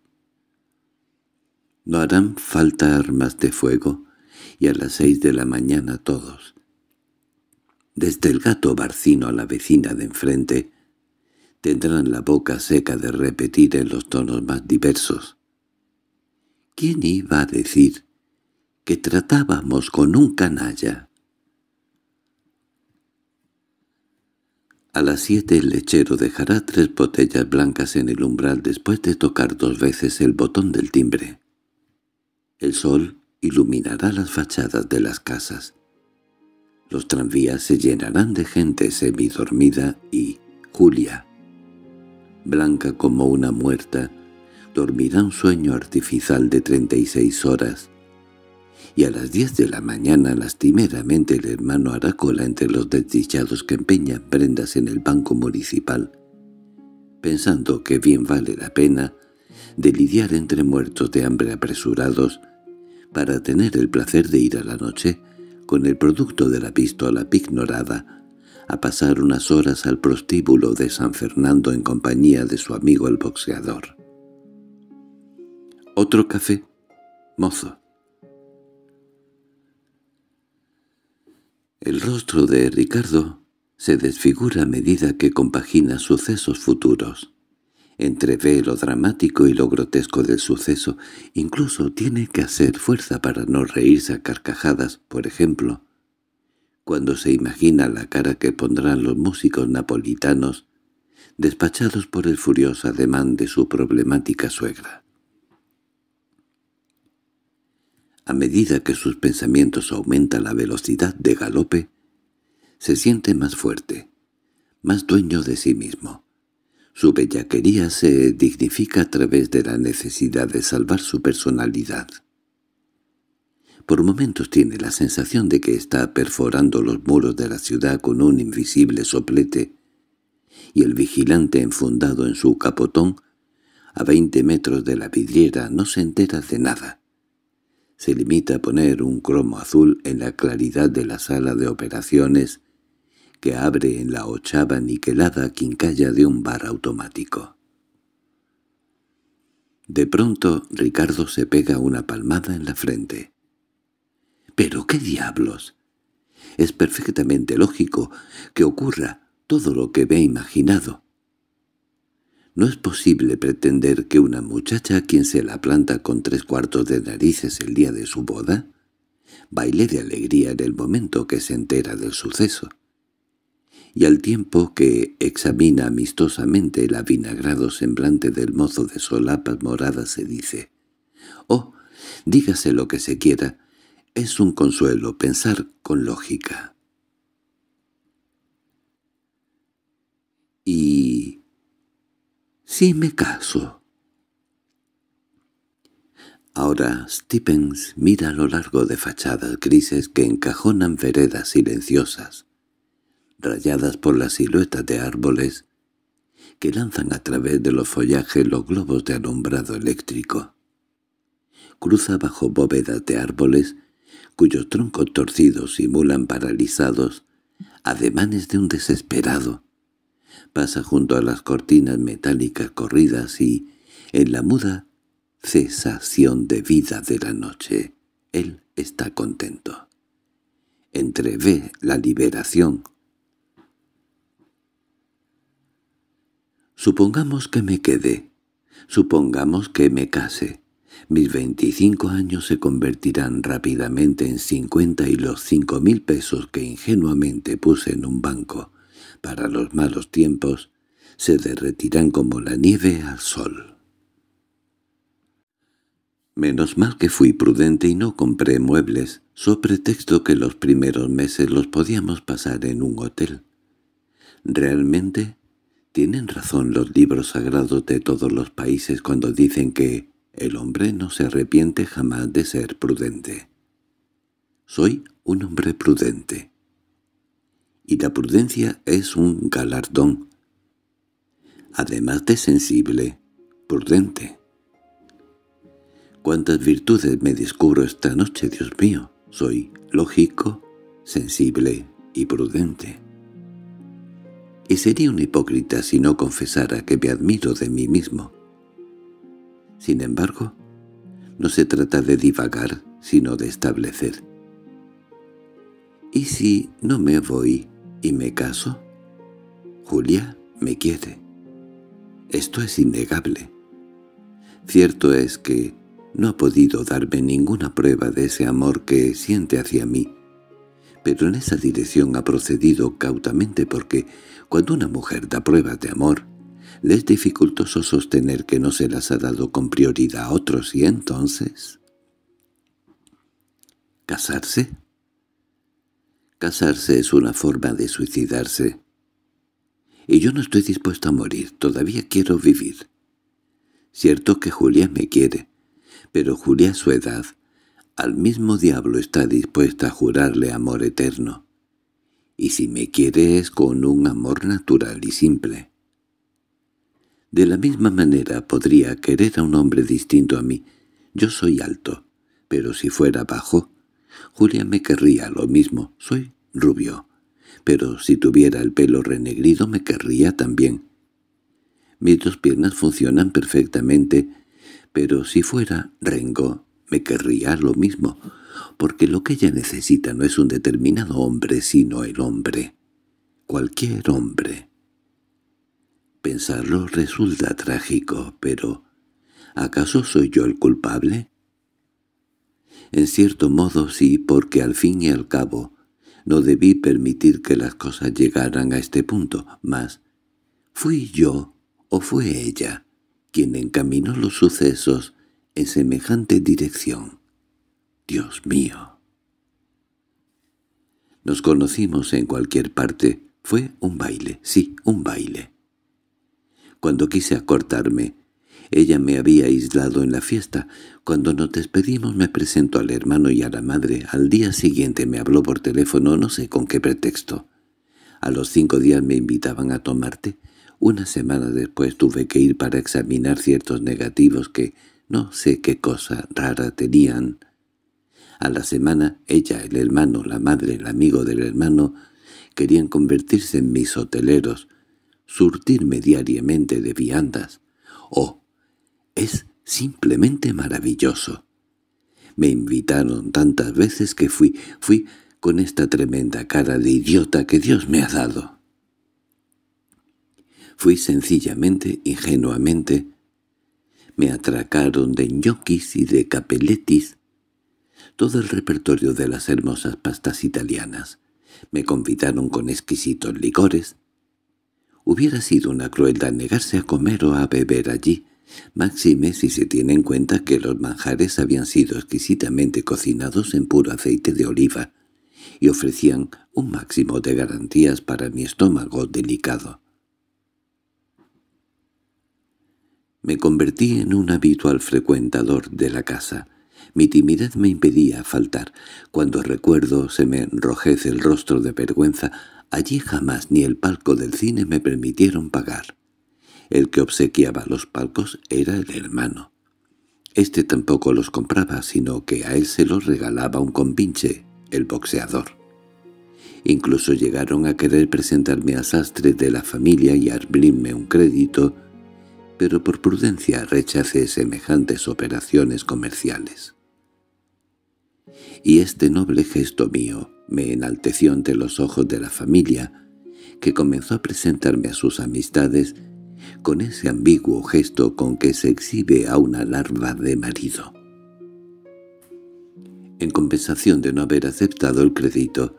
No harán falta armas de fuego, y a las seis de la mañana todos. Desde el gato barcino a la vecina de enfrente, tendrán la boca seca de repetir en los tonos más diversos. ¿Quién iba a decir que tratábamos con un canalla? A las siete el lechero dejará tres botellas blancas en el umbral después de tocar dos veces el botón del timbre. El sol iluminará las fachadas de las casas. Los tranvías se llenarán de gente semidormida y Julia, blanca como una muerta, dormirá un sueño artificial de 36 horas, y a las 10 de la mañana lastimeramente el hermano hará cola entre los desdichados que empeñan prendas en el banco municipal, pensando que bien vale la pena de lidiar entre muertos de hambre apresurados para tener el placer de ir a la noche, con el producto de la pistola pignorada, a pasar unas horas al prostíbulo de San Fernando en compañía de su amigo el boxeador. —¿Otro café? —Mozo. El rostro de Ricardo se desfigura a medida que compagina sucesos futuros entrevé lo dramático y lo grotesco del suceso. Incluso tiene que hacer fuerza para no reírse a carcajadas, por ejemplo. Cuando se imagina la cara que pondrán los músicos napolitanos, despachados por el furioso ademán de su problemática suegra. A medida que sus pensamientos aumentan la velocidad de galope, se siente más fuerte, más dueño de sí mismo. Su bellaquería se dignifica a través de la necesidad de salvar su personalidad. Por momentos tiene la sensación de que está perforando los muros de la ciudad con un invisible soplete, y el vigilante enfundado en su capotón, a veinte metros de la vidriera, no se entera de nada. Se limita a poner un cromo azul en la claridad de la sala de operaciones que abre en la ochava niquelada quincalla de un bar automático. De pronto Ricardo se pega una palmada en la frente. —¿Pero qué diablos? Es perfectamente lógico que ocurra todo lo que ve imaginado. No es posible pretender que una muchacha a quien se la planta con tres cuartos de narices el día de su boda baile de alegría en el momento que se entera del suceso y al tiempo que examina amistosamente el avinagrado semblante del mozo de solapas moradas se dice «Oh, dígase lo que se quiera, es un consuelo pensar con lógica». «¿Y si me caso?» Ahora Stephens mira a lo largo de fachadas grises que encajonan veredas silenciosas, rayadas por las siluetas de árboles que lanzan a través de los follajes los globos de alumbrado eléctrico. Cruza bajo bóvedas de árboles cuyos troncos torcidos simulan paralizados ademanes de un desesperado. Pasa junto a las cortinas metálicas corridas y, en la muda cesación de vida de la noche, él está contento. Entrevé la liberación Supongamos que me quede. Supongamos que me case. Mis 25 años se convertirán rápidamente en 50 y los cinco mil pesos que ingenuamente puse en un banco para los malos tiempos se derretirán como la nieve al sol. Menos mal que fui prudente y no compré muebles, so pretexto que los primeros meses los podíamos pasar en un hotel. Realmente tienen razón los libros sagrados de todos los países cuando dicen que el hombre no se arrepiente jamás de ser prudente. Soy un hombre prudente. Y la prudencia es un galardón. Además de sensible, prudente. ¿Cuántas virtudes me descubro esta noche, Dios mío? Soy lógico, sensible y prudente y sería un hipócrita si no confesara que me admiro de mí mismo. Sin embargo, no se trata de divagar, sino de establecer. ¿Y si no me voy y me caso? Julia me quiere. Esto es innegable. Cierto es que no ha podido darme ninguna prueba de ese amor que siente hacia mí, pero en esa dirección ha procedido cautamente porque, cuando una mujer da pruebas de amor, le es dificultoso sostener que no se las ha dado con prioridad a otros y entonces... ¿Casarse? Casarse es una forma de suicidarse. Y yo no estoy dispuesto a morir, todavía quiero vivir. Cierto que Julia me quiere, pero Julia a su edad al mismo diablo está dispuesta a jurarle amor eterno. Y si me quiere es con un amor natural y simple. De la misma manera podría querer a un hombre distinto a mí. Yo soy alto, pero si fuera bajo, Julia me querría lo mismo. Soy rubio, pero si tuviera el pelo renegrido me querría también. Mis dos piernas funcionan perfectamente, pero si fuera rengo, me querría lo mismo, porque lo que ella necesita no es un determinado hombre, sino el hombre. Cualquier hombre. Pensarlo resulta trágico, pero ¿acaso soy yo el culpable? En cierto modo sí, porque al fin y al cabo no debí permitir que las cosas llegaran a este punto, mas ¿fui yo o fue ella quien encaminó los sucesos en semejante dirección. Dios mío. Nos conocimos en cualquier parte. Fue un baile, sí, un baile. Cuando quise acortarme, ella me había aislado en la fiesta. Cuando nos despedimos me presentó al hermano y a la madre. Al día siguiente me habló por teléfono, no sé con qué pretexto. A los cinco días me invitaban a tomarte. Una semana después tuve que ir para examinar ciertos negativos que no sé qué cosa rara tenían. A la semana, ella, el hermano, la madre, el amigo del hermano, querían convertirse en mis hoteleros, surtirme diariamente de viandas. ¡Oh! Es simplemente maravilloso. Me invitaron tantas veces que fui, fui con esta tremenda cara de idiota que Dios me ha dado. Fui sencillamente, ingenuamente, me atracaron de ñoquis y de capeletis, todo el repertorio de las hermosas pastas italianas. Me convidaron con exquisitos licores. Hubiera sido una crueldad negarse a comer o a beber allí, máxime si se tiene en cuenta que los manjares habían sido exquisitamente cocinados en puro aceite de oliva y ofrecían un máximo de garantías para mi estómago delicado. Me convertí en un habitual frecuentador de la casa. Mi timidez me impedía faltar. Cuando recuerdo se me enrojece el rostro de vergüenza. Allí jamás ni el palco del cine me permitieron pagar. El que obsequiaba los palcos era el hermano. Este tampoco los compraba, sino que a él se los regalaba un compinche, el boxeador. Incluso llegaron a querer presentarme a sastre de la familia y abrirme un crédito pero por prudencia rechace semejantes operaciones comerciales. Y este noble gesto mío me enalteció ante los ojos de la familia, que comenzó a presentarme a sus amistades con ese ambiguo gesto con que se exhibe a una larva de marido. En compensación de no haber aceptado el crédito,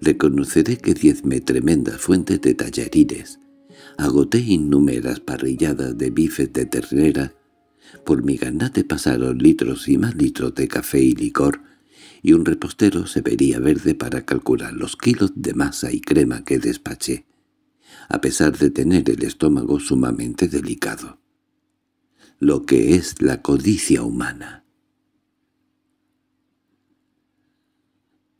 reconoceré que diezme tremendas fuentes de tallarines, Agoté innumeras parrilladas de bifes de ternera, por mi ganate pasaron litros y más litros de café y licor, y un repostero se vería verde para calcular los kilos de masa y crema que despaché, a pesar de tener el estómago sumamente delicado. Lo que es la codicia humana.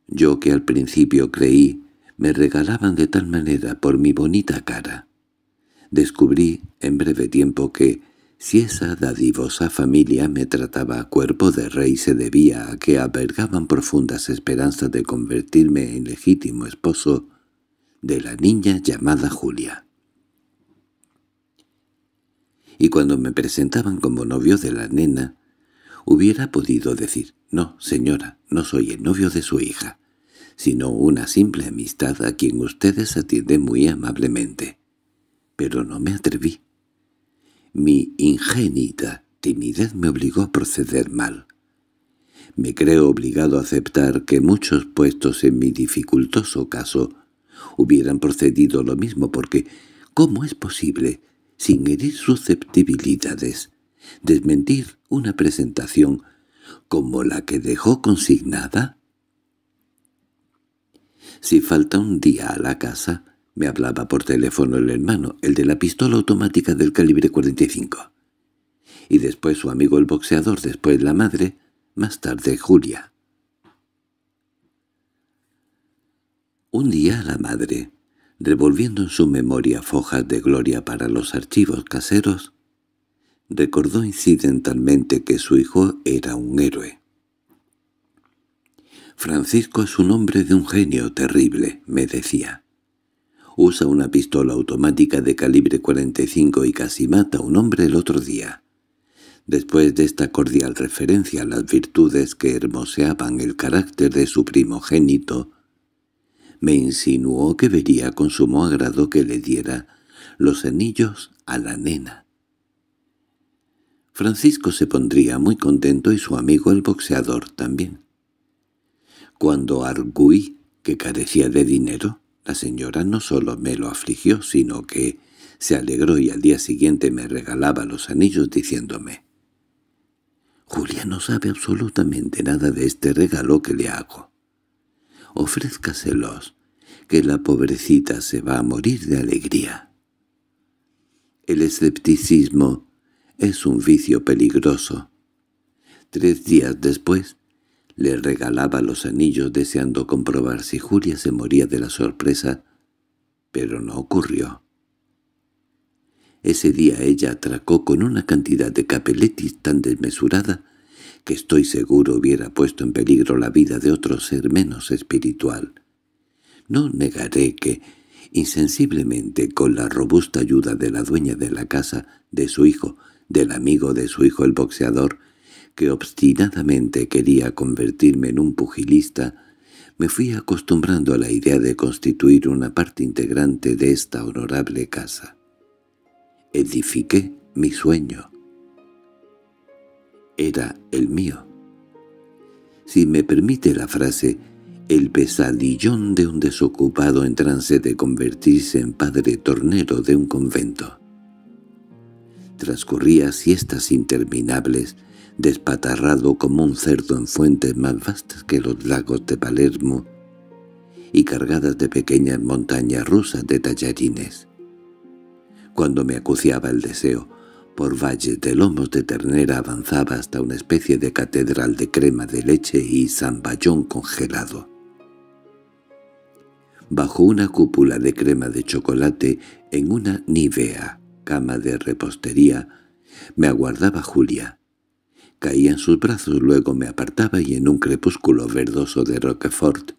Yo que al principio creí me regalaban de tal manera por mi bonita cara, Descubrí en breve tiempo que, si esa dadivosa familia me trataba a cuerpo de rey se debía a que albergaban profundas esperanzas de convertirme en legítimo esposo de la niña llamada Julia. Y cuando me presentaban como novio de la nena, hubiera podido decir, «No, señora, no soy el novio de su hija, sino una simple amistad a quien ustedes atienden muy amablemente» pero no me atreví. Mi ingénita timidez me obligó a proceder mal. Me creo obligado a aceptar que muchos puestos en mi dificultoso caso hubieran procedido lo mismo porque ¿cómo es posible, sin herir susceptibilidades, desmentir una presentación como la que dejó consignada? Si falta un día a la casa, me hablaba por teléfono el hermano, el de la pistola automática del calibre 45. Y después su amigo el boxeador, después la madre, más tarde Julia. Un día la madre, revolviendo en su memoria fojas de gloria para los archivos caseros, recordó incidentalmente que su hijo era un héroe. Francisco es un hombre de un genio terrible, me decía. Usa una pistola automática de calibre 45 y casi mata a un hombre el otro día. Después de esta cordial referencia a las virtudes que hermoseaban el carácter de su primogénito, me insinuó que vería con sumo agrado que le diera los anillos a la nena. Francisco se pondría muy contento y su amigo el boxeador también. Cuando Arguí, que carecía de dinero, la señora no solo me lo afligió, sino que se alegró y al día siguiente me regalaba los anillos diciéndome «Julia no sabe absolutamente nada de este regalo que le hago. Ofrézcaselos, que la pobrecita se va a morir de alegría». El escepticismo es un vicio peligroso. Tres días después, le regalaba los anillos deseando comprobar si Julia se moría de la sorpresa, pero no ocurrió. Ese día ella atracó con una cantidad de capeletis tan desmesurada que estoy seguro hubiera puesto en peligro la vida de otro ser menos espiritual. No negaré que, insensiblemente, con la robusta ayuda de la dueña de la casa, de su hijo, del amigo de su hijo el boxeador, que obstinadamente quería convertirme en un pugilista, me fui acostumbrando a la idea de constituir una parte integrante de esta honorable casa. Edifiqué mi sueño. Era el mío. Si me permite la frase, el pesadillón de un desocupado en trance de convertirse en padre tornero de un convento. Transcurría siestas interminables, despatarrado como un cerdo en fuentes más vastas que los lagos de Palermo y cargadas de pequeñas montañas rusas de tallarines. Cuando me acuciaba el deseo, por valles de lomos de ternera avanzaba hasta una especie de catedral de crema de leche y zamballón congelado. Bajo una cúpula de crema de chocolate, en una nivea cama de repostería, me aguardaba Julia, Caía en sus brazos, luego me apartaba y en un crepúsculo verdoso de Roquefort,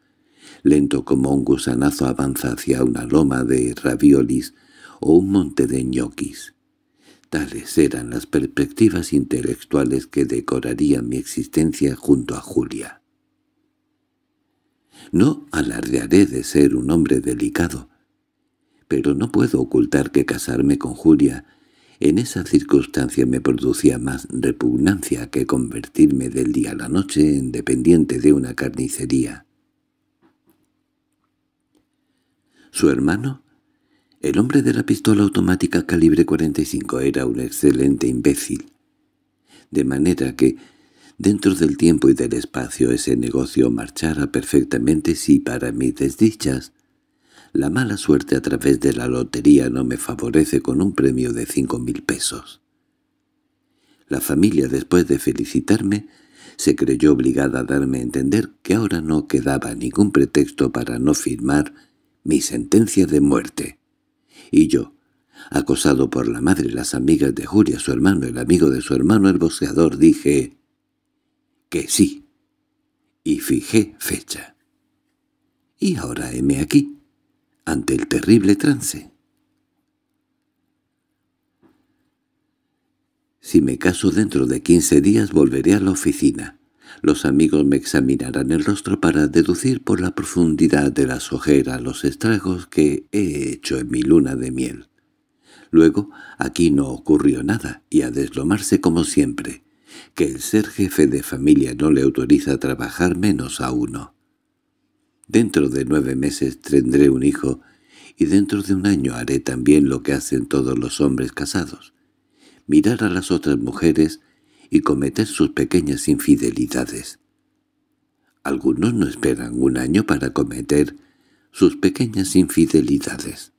lento como un gusanazo avanza hacia una loma de raviolis o un monte de ñoquis. Tales eran las perspectivas intelectuales que decorarían mi existencia junto a Julia. No alardearé de ser un hombre delicado, pero no puedo ocultar que casarme con Julia en esa circunstancia me producía más repugnancia que convertirme del día a la noche en dependiente de una carnicería. Su hermano, el hombre de la pistola automática calibre 45, era un excelente imbécil. De manera que, dentro del tiempo y del espacio, ese negocio marchara perfectamente si para mis desdichas la mala suerte a través de la lotería no me favorece con un premio de cinco mil pesos. La familia, después de felicitarme, se creyó obligada a darme a entender que ahora no quedaba ningún pretexto para no firmar mi sentencia de muerte. Y yo, acosado por la madre y las amigas de Julia, su hermano, el amigo de su hermano, el boceador, dije que sí, y fijé fecha. Y ahora heme aquí, ante el terrible trance. Si me caso dentro de quince días volveré a la oficina. Los amigos me examinarán el rostro para deducir por la profundidad de la ojeras los estragos que he hecho en mi luna de miel. Luego, aquí no ocurrió nada, y a deslomarse como siempre, que el ser jefe de familia no le autoriza a trabajar menos a uno. Dentro de nueve meses tendré un hijo, y dentro de un año haré también lo que hacen todos los hombres casados, mirar a las otras mujeres y cometer sus pequeñas infidelidades. Algunos no esperan un año para cometer sus pequeñas infidelidades.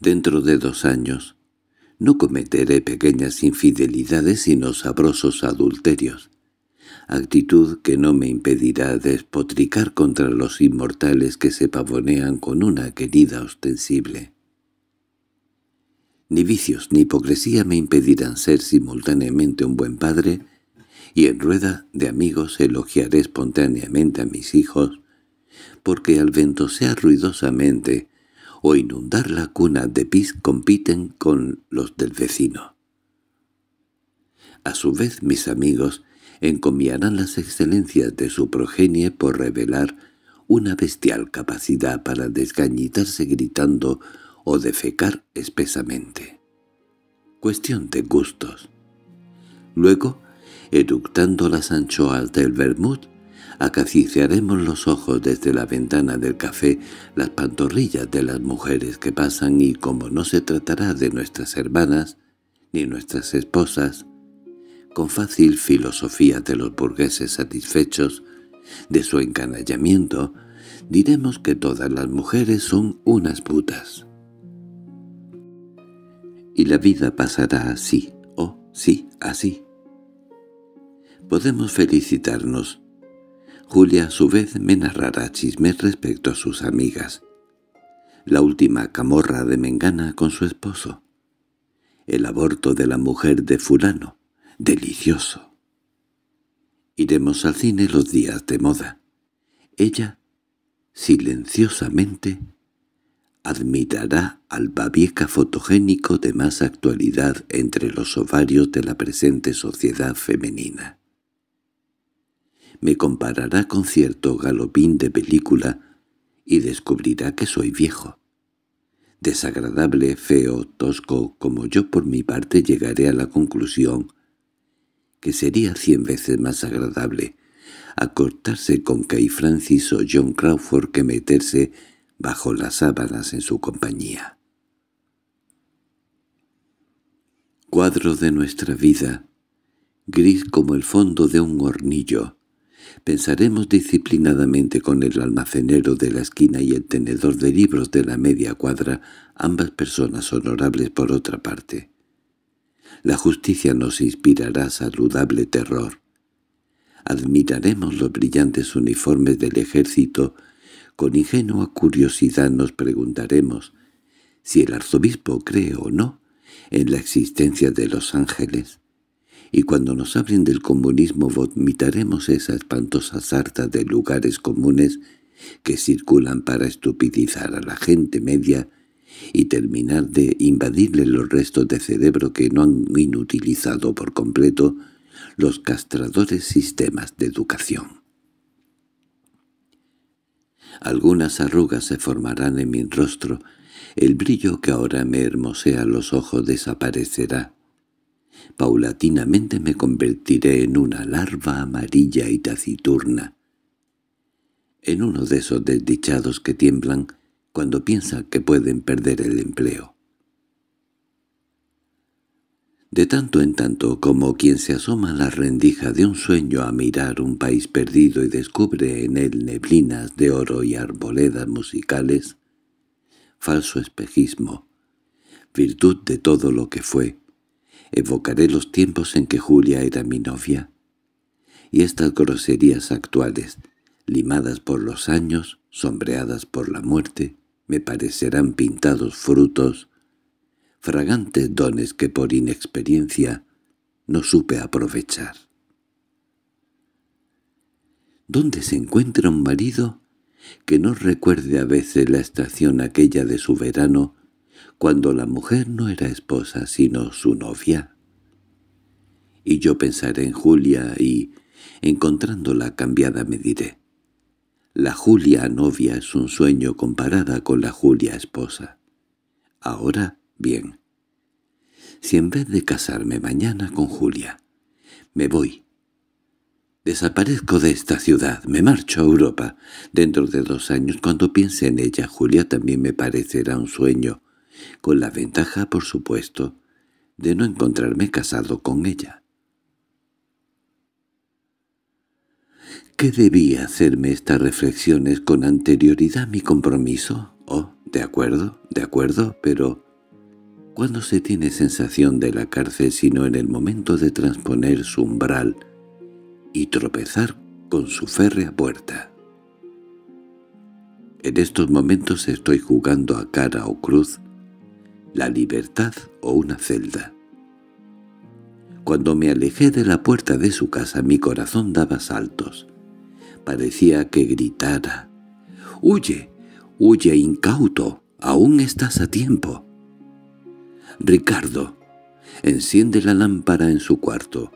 Dentro de dos años, no cometeré pequeñas infidelidades sino sabrosos adulterios actitud que no me impedirá despotricar contra los inmortales que se pavonean con una querida ostensible. Ni vicios ni hipocresía me impedirán ser simultáneamente un buen padre, y en rueda de amigos elogiaré espontáneamente a mis hijos, porque al ventosear ruidosamente o inundar la cuna de pis compiten con los del vecino. A su vez, mis amigos, encomiarán las excelencias de su progenie por revelar una bestial capacidad para desgañitarse gritando o defecar espesamente. Cuestión de gustos. Luego, eructando las anchoas del vermut, acacicearemos los ojos desde la ventana del café las pantorrillas de las mujeres que pasan y como no se tratará de nuestras hermanas, ni nuestras esposas, con fácil filosofía de los burgueses satisfechos de su encanallamiento, diremos que todas las mujeres son unas putas. Y la vida pasará así, o oh, sí, así. Podemos felicitarnos. Julia a su vez me narrará chismes respecto a sus amigas. La última camorra de Mengana con su esposo. El aborto de la mujer de fulano Delicioso. Iremos al cine los días de moda. Ella, silenciosamente, admirará al babieca fotogénico de más actualidad entre los ovarios de la presente sociedad femenina. Me comparará con cierto galopín de película y descubrirá que soy viejo. Desagradable, feo, tosco, como yo por mi parte llegaré a la conclusión que sería cien veces más agradable acortarse con Kay Francis o John Crawford que meterse bajo las sábanas en su compañía. Cuadro de nuestra vida, gris como el fondo de un hornillo. Pensaremos disciplinadamente con el almacenero de la esquina y el tenedor de libros de la media cuadra, ambas personas honorables por otra parte. La justicia nos inspirará saludable terror. Admiraremos los brillantes uniformes del ejército. Con ingenua curiosidad nos preguntaremos si el arzobispo cree o no en la existencia de los ángeles. Y cuando nos hablen del comunismo vomitaremos esa espantosa sarta de lugares comunes que circulan para estupidizar a la gente media y terminar de invadirle los restos de cerebro que no han inutilizado por completo los castradores sistemas de educación. Algunas arrugas se formarán en mi rostro, el brillo que ahora me hermosea los ojos desaparecerá. Paulatinamente me convertiré en una larva amarilla y taciturna, en uno de esos desdichados que tiemblan cuando piensa que pueden perder el empleo. De tanto en tanto, como quien se asoma a la rendija de un sueño a mirar un país perdido y descubre en él neblinas de oro y arboledas musicales, falso espejismo, virtud de todo lo que fue, evocaré los tiempos en que Julia era mi novia, y estas groserías actuales, limadas por los años, sombreadas por la muerte, me parecerán pintados frutos, fragantes dones que por inexperiencia no supe aprovechar. ¿Dónde se encuentra un marido que no recuerde a veces la estación aquella de su verano, cuando la mujer no era esposa sino su novia? Y yo pensaré en Julia y, encontrándola cambiada, me diré, la Julia novia es un sueño comparada con la Julia esposa. Ahora, bien. Si en vez de casarme mañana con Julia, me voy. Desaparezco de esta ciudad, me marcho a Europa. Dentro de dos años, cuando piense en ella, Julia también me parecerá un sueño, con la ventaja, por supuesto, de no encontrarme casado con ella. qué debía hacerme estas reflexiones con anterioridad a mi compromiso? Oh, de acuerdo, de acuerdo, pero... ¿Cuándo se tiene sensación de la cárcel sino en el momento de transponer su umbral y tropezar con su férrea puerta? En estos momentos estoy jugando a cara o cruz, la libertad o una celda. Cuando me alejé de la puerta de su casa mi corazón daba saltos parecía que gritara. —¡Huye! ¡Huye, incauto! ¡Aún estás a tiempo! —Ricardo, enciende la lámpara en su cuarto.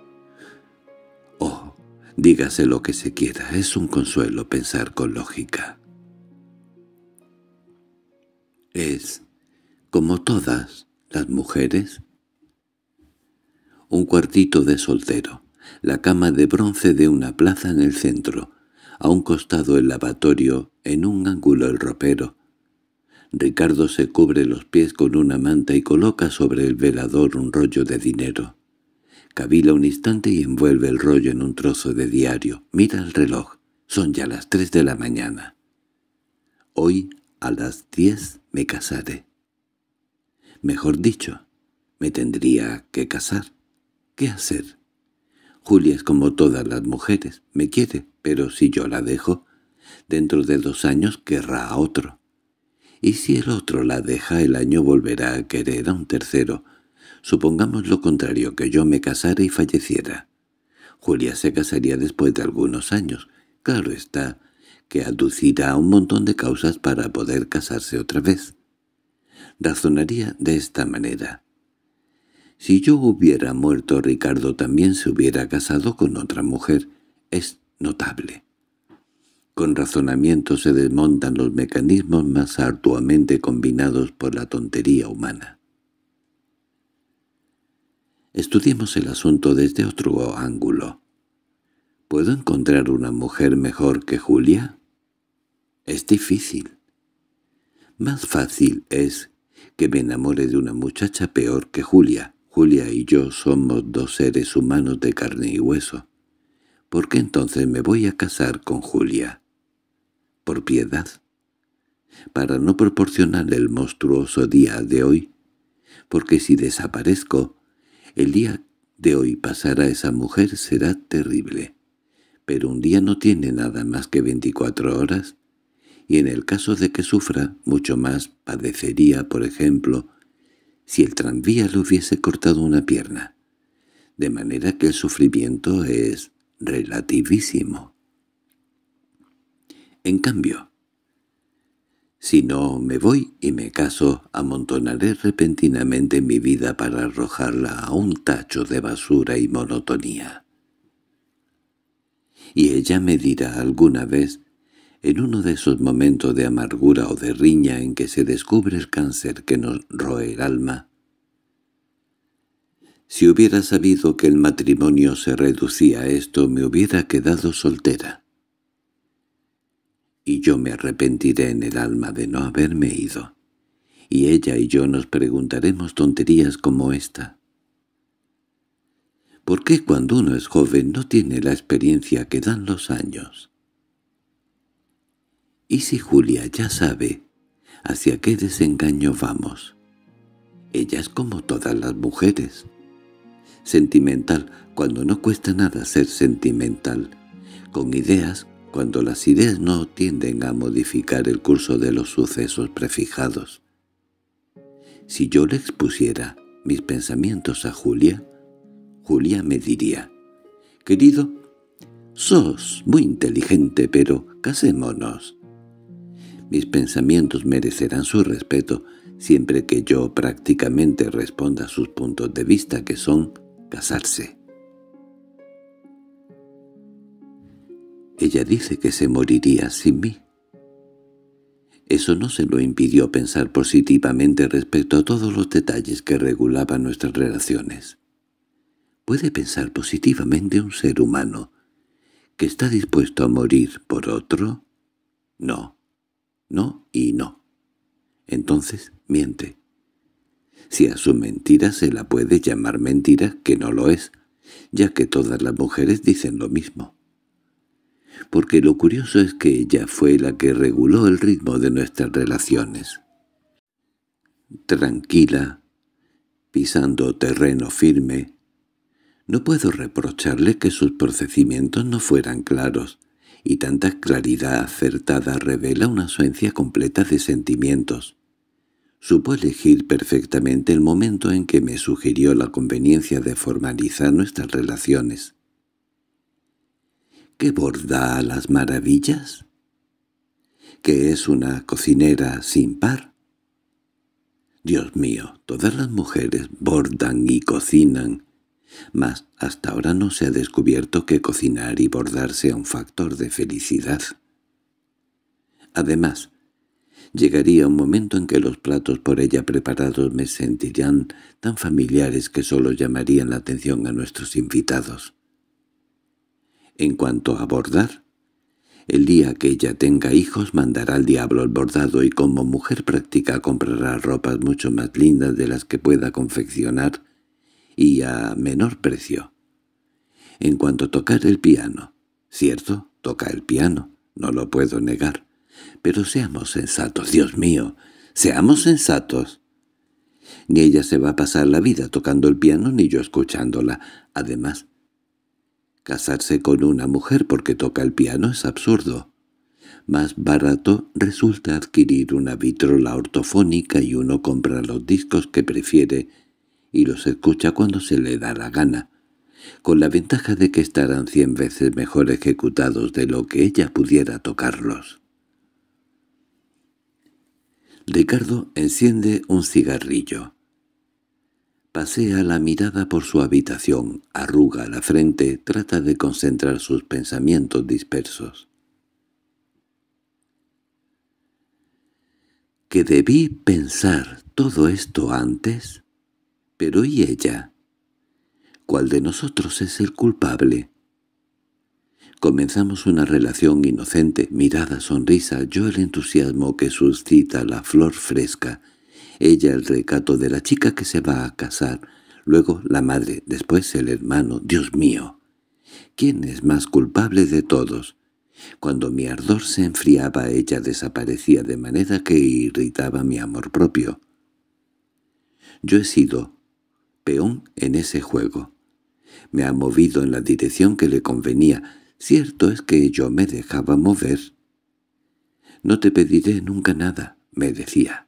—Oh, dígase lo que se quiera, es un consuelo pensar con lógica. Es, como todas las mujeres, un cuartito de soltero, la cama de bronce de una plaza en el centro, a un costado el lavatorio, en un ángulo el ropero. Ricardo se cubre los pies con una manta y coloca sobre el velador un rollo de dinero. Cavila un instante y envuelve el rollo en un trozo de diario. Mira el reloj. Son ya las tres de la mañana. Hoy a las diez me casaré. Mejor dicho, me tendría que casar. ¿Qué hacer? Julia es como todas las mujeres. Me quiere, pero si yo la dejo, dentro de dos años querrá a otro. Y si el otro la deja, el año volverá a querer a un tercero. Supongamos lo contrario, que yo me casara y falleciera. Julia se casaría después de algunos años. Claro está que aducirá un montón de causas para poder casarse otra vez. Razonaría de esta manera. Si yo hubiera muerto, Ricardo también se hubiera casado con otra mujer notable. Con razonamiento se desmontan los mecanismos más arduamente combinados por la tontería humana. Estudiemos el asunto desde otro ángulo. ¿Puedo encontrar una mujer mejor que Julia? Es difícil. Más fácil es que me enamore de una muchacha peor que Julia. Julia y yo somos dos seres humanos de carne y hueso. ¿Por qué entonces me voy a casar con Julia. Por piedad, para no proporcionar el monstruoso día de hoy, porque si desaparezco, el día de hoy pasar a esa mujer será terrible. Pero un día no tiene nada más que 24 horas, y en el caso de que sufra, mucho más padecería, por ejemplo, si el tranvía le hubiese cortado una pierna. De manera que el sufrimiento es relativísimo. En cambio, si no me voy y me caso, amontonaré repentinamente mi vida para arrojarla a un tacho de basura y monotonía. Y ella me dirá alguna vez, en uno de esos momentos de amargura o de riña en que se descubre el cáncer que nos roe el alma, si hubiera sabido que el matrimonio se reducía a esto, me hubiera quedado soltera. Y yo me arrepentiré en el alma de no haberme ido. Y ella y yo nos preguntaremos tonterías como esta. ¿Por qué cuando uno es joven no tiene la experiencia que dan los años? ¿Y si Julia ya sabe hacia qué desengaño vamos? Ella es como todas las mujeres sentimental cuando no cuesta nada ser sentimental, con ideas cuando las ideas no tienden a modificar el curso de los sucesos prefijados. Si yo le expusiera mis pensamientos a Julia, Julia me diría, «Querido, sos muy inteligente, pero casémonos». Mis pensamientos merecerán su respeto siempre que yo prácticamente responda a sus puntos de vista que son casarse. Ella dice que se moriría sin mí. Eso no se lo impidió pensar positivamente respecto a todos los detalles que regulaban nuestras relaciones. Puede pensar positivamente un ser humano que está dispuesto a morir por otro? No, no y no. Entonces miente. Si a su mentira se la puede llamar mentira, que no lo es, ya que todas las mujeres dicen lo mismo. Porque lo curioso es que ella fue la que reguló el ritmo de nuestras relaciones. Tranquila, pisando terreno firme, no puedo reprocharle que sus procedimientos no fueran claros, y tanta claridad acertada revela una suencia completa de sentimientos. Supo elegir perfectamente el momento en que me sugirió la conveniencia de formalizar nuestras relaciones. ¿Qué borda a las maravillas? ¿Qué es una cocinera sin par? Dios mío, todas las mujeres bordan y cocinan, mas hasta ahora no se ha descubierto que cocinar y bordar sea un factor de felicidad. Además, Llegaría un momento en que los platos por ella preparados me sentirían tan familiares que solo llamarían la atención a nuestros invitados. En cuanto a bordar, el día que ella tenga hijos mandará al diablo el bordado y como mujer práctica comprará ropas mucho más lindas de las que pueda confeccionar y a menor precio. En cuanto a tocar el piano, cierto, toca el piano, no lo puedo negar, pero seamos sensatos, Dios mío, seamos sensatos. Ni ella se va a pasar la vida tocando el piano ni yo escuchándola. Además, casarse con una mujer porque toca el piano es absurdo. Más barato resulta adquirir una vitrola ortofónica y uno compra los discos que prefiere y los escucha cuando se le da la gana, con la ventaja de que estarán cien veces mejor ejecutados de lo que ella pudiera tocarlos. Ricardo enciende un cigarrillo. Pasea la mirada por su habitación, arruga la frente, trata de concentrar sus pensamientos dispersos. Que debí pensar todo esto antes. Pero ¿y ella? ¿Cuál de nosotros es el culpable? Comenzamos una relación inocente, mirada, sonrisa, yo el entusiasmo que suscita la flor fresca, ella el recato de la chica que se va a casar, luego la madre, después el hermano. ¡Dios mío! ¿Quién es más culpable de todos? Cuando mi ardor se enfriaba ella desaparecía de manera que irritaba mi amor propio. Yo he sido peón en ese juego. Me ha movido en la dirección que le convenía, Cierto es que yo me dejaba mover. «No te pediré nunca nada», me decía.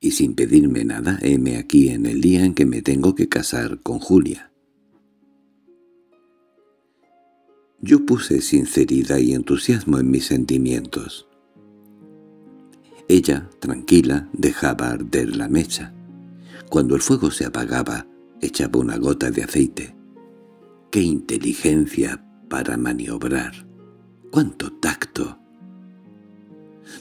Y sin pedirme nada, heme aquí en el día en que me tengo que casar con Julia. Yo puse sinceridad y entusiasmo en mis sentimientos. Ella, tranquila, dejaba arder la mecha. Cuando el fuego se apagaba, echaba una gota de aceite qué inteligencia para maniobrar, cuánto tacto.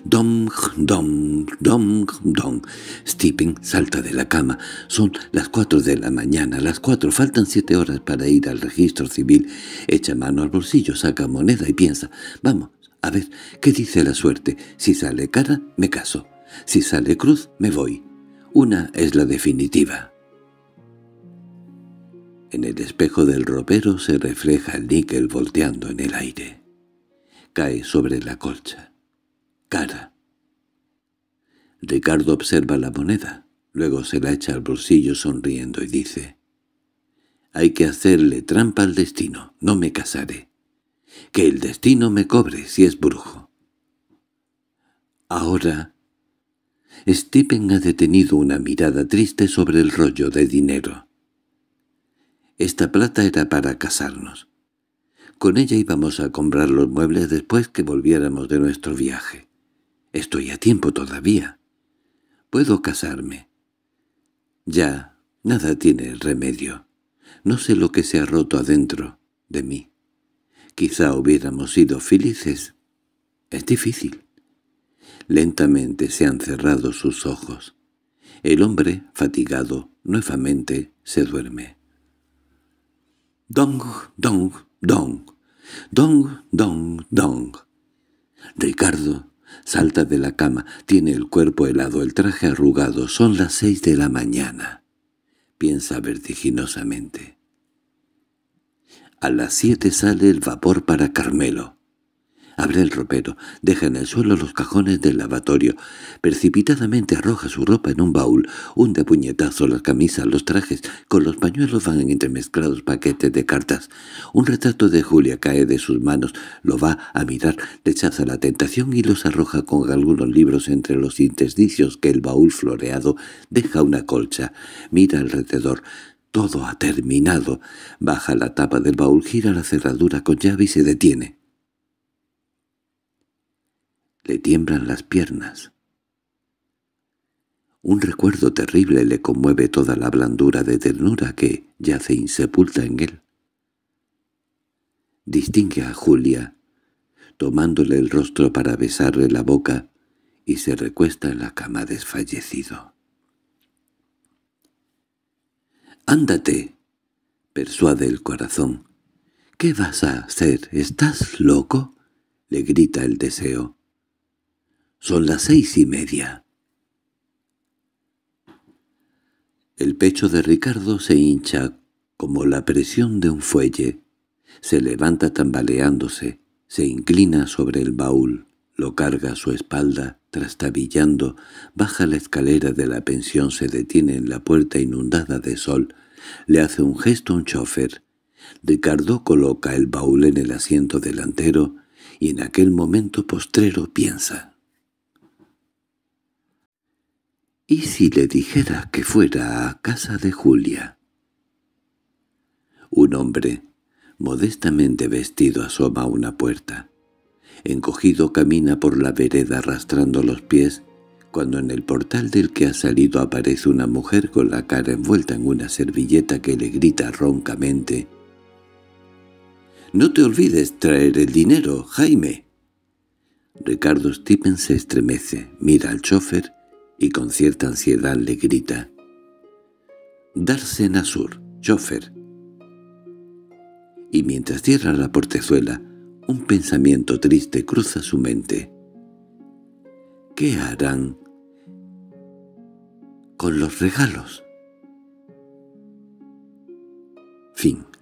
Dom, dom, dom, dom. Stephen salta de la cama. Son las cuatro de la mañana, las cuatro. Faltan siete horas para ir al registro civil. Echa mano al bolsillo, saca moneda y piensa. Vamos, a ver, ¿qué dice la suerte? Si sale cara, me caso. Si sale cruz, me voy. Una es la definitiva. En el espejo del ropero se refleja el níquel volteando en el aire. Cae sobre la colcha. Cara. Ricardo observa la moneda, luego se la echa al bolsillo sonriendo y dice «Hay que hacerle trampa al destino, no me casaré. Que el destino me cobre si es brujo». Ahora, Stephen ha detenido una mirada triste sobre el rollo de dinero. Esta plata era para casarnos. Con ella íbamos a comprar los muebles después que volviéramos de nuestro viaje. Estoy a tiempo todavía. Puedo casarme. Ya, nada tiene remedio. No sé lo que se ha roto adentro de mí. Quizá hubiéramos sido felices. Es difícil. Lentamente se han cerrado sus ojos. El hombre, fatigado, nuevamente se duerme. Dong, dong, dong. Dong, dong, dong. Ricardo salta de la cama, tiene el cuerpo helado, el traje arrugado. Son las seis de la mañana. Piensa vertiginosamente. A las siete sale el vapor para Carmelo. Abre el ropero, deja en el suelo los cajones del lavatorio, precipitadamente arroja su ropa en un baúl, hunde a puñetazo las camisas, los trajes, con los pañuelos van en entremezclados paquetes de cartas. Un retrato de Julia cae de sus manos, lo va a mirar, rechaza la tentación y los arroja con algunos libros entre los intersticios que el baúl floreado deja una colcha. Mira alrededor, todo ha terminado. Baja la tapa del baúl, gira la cerradura con llave y se detiene. Le tiemblan las piernas. Un recuerdo terrible le conmueve toda la blandura de ternura que yace insepulta en él. Distingue a Julia, tomándole el rostro para besarle la boca, y se recuesta en la cama desfallecido. —¡Ándate! —persuade el corazón. —¿Qué vas a hacer? ¿Estás loco? —le grita el deseo. Son las seis y media. El pecho de Ricardo se hincha como la presión de un fuelle. Se levanta tambaleándose, se inclina sobre el baúl, lo carga a su espalda, trastabillando, baja la escalera de la pensión, se detiene en la puerta inundada de sol, le hace un gesto a un chofer. Ricardo coloca el baúl en el asiento delantero y en aquel momento postrero piensa. ¿Y si le dijera que fuera a casa de Julia? Un hombre, modestamente vestido, asoma una puerta. Encogido camina por la vereda arrastrando los pies, cuando en el portal del que ha salido aparece una mujer con la cara envuelta en una servilleta que le grita roncamente. —¡No te olvides traer el dinero, Jaime! Ricardo Stevens se estremece, mira al chofer y con cierta ansiedad le grita «Darse Nasur, chofer». Y mientras cierra la portezuela, un pensamiento triste cruza su mente. ¿Qué harán con los regalos? Fin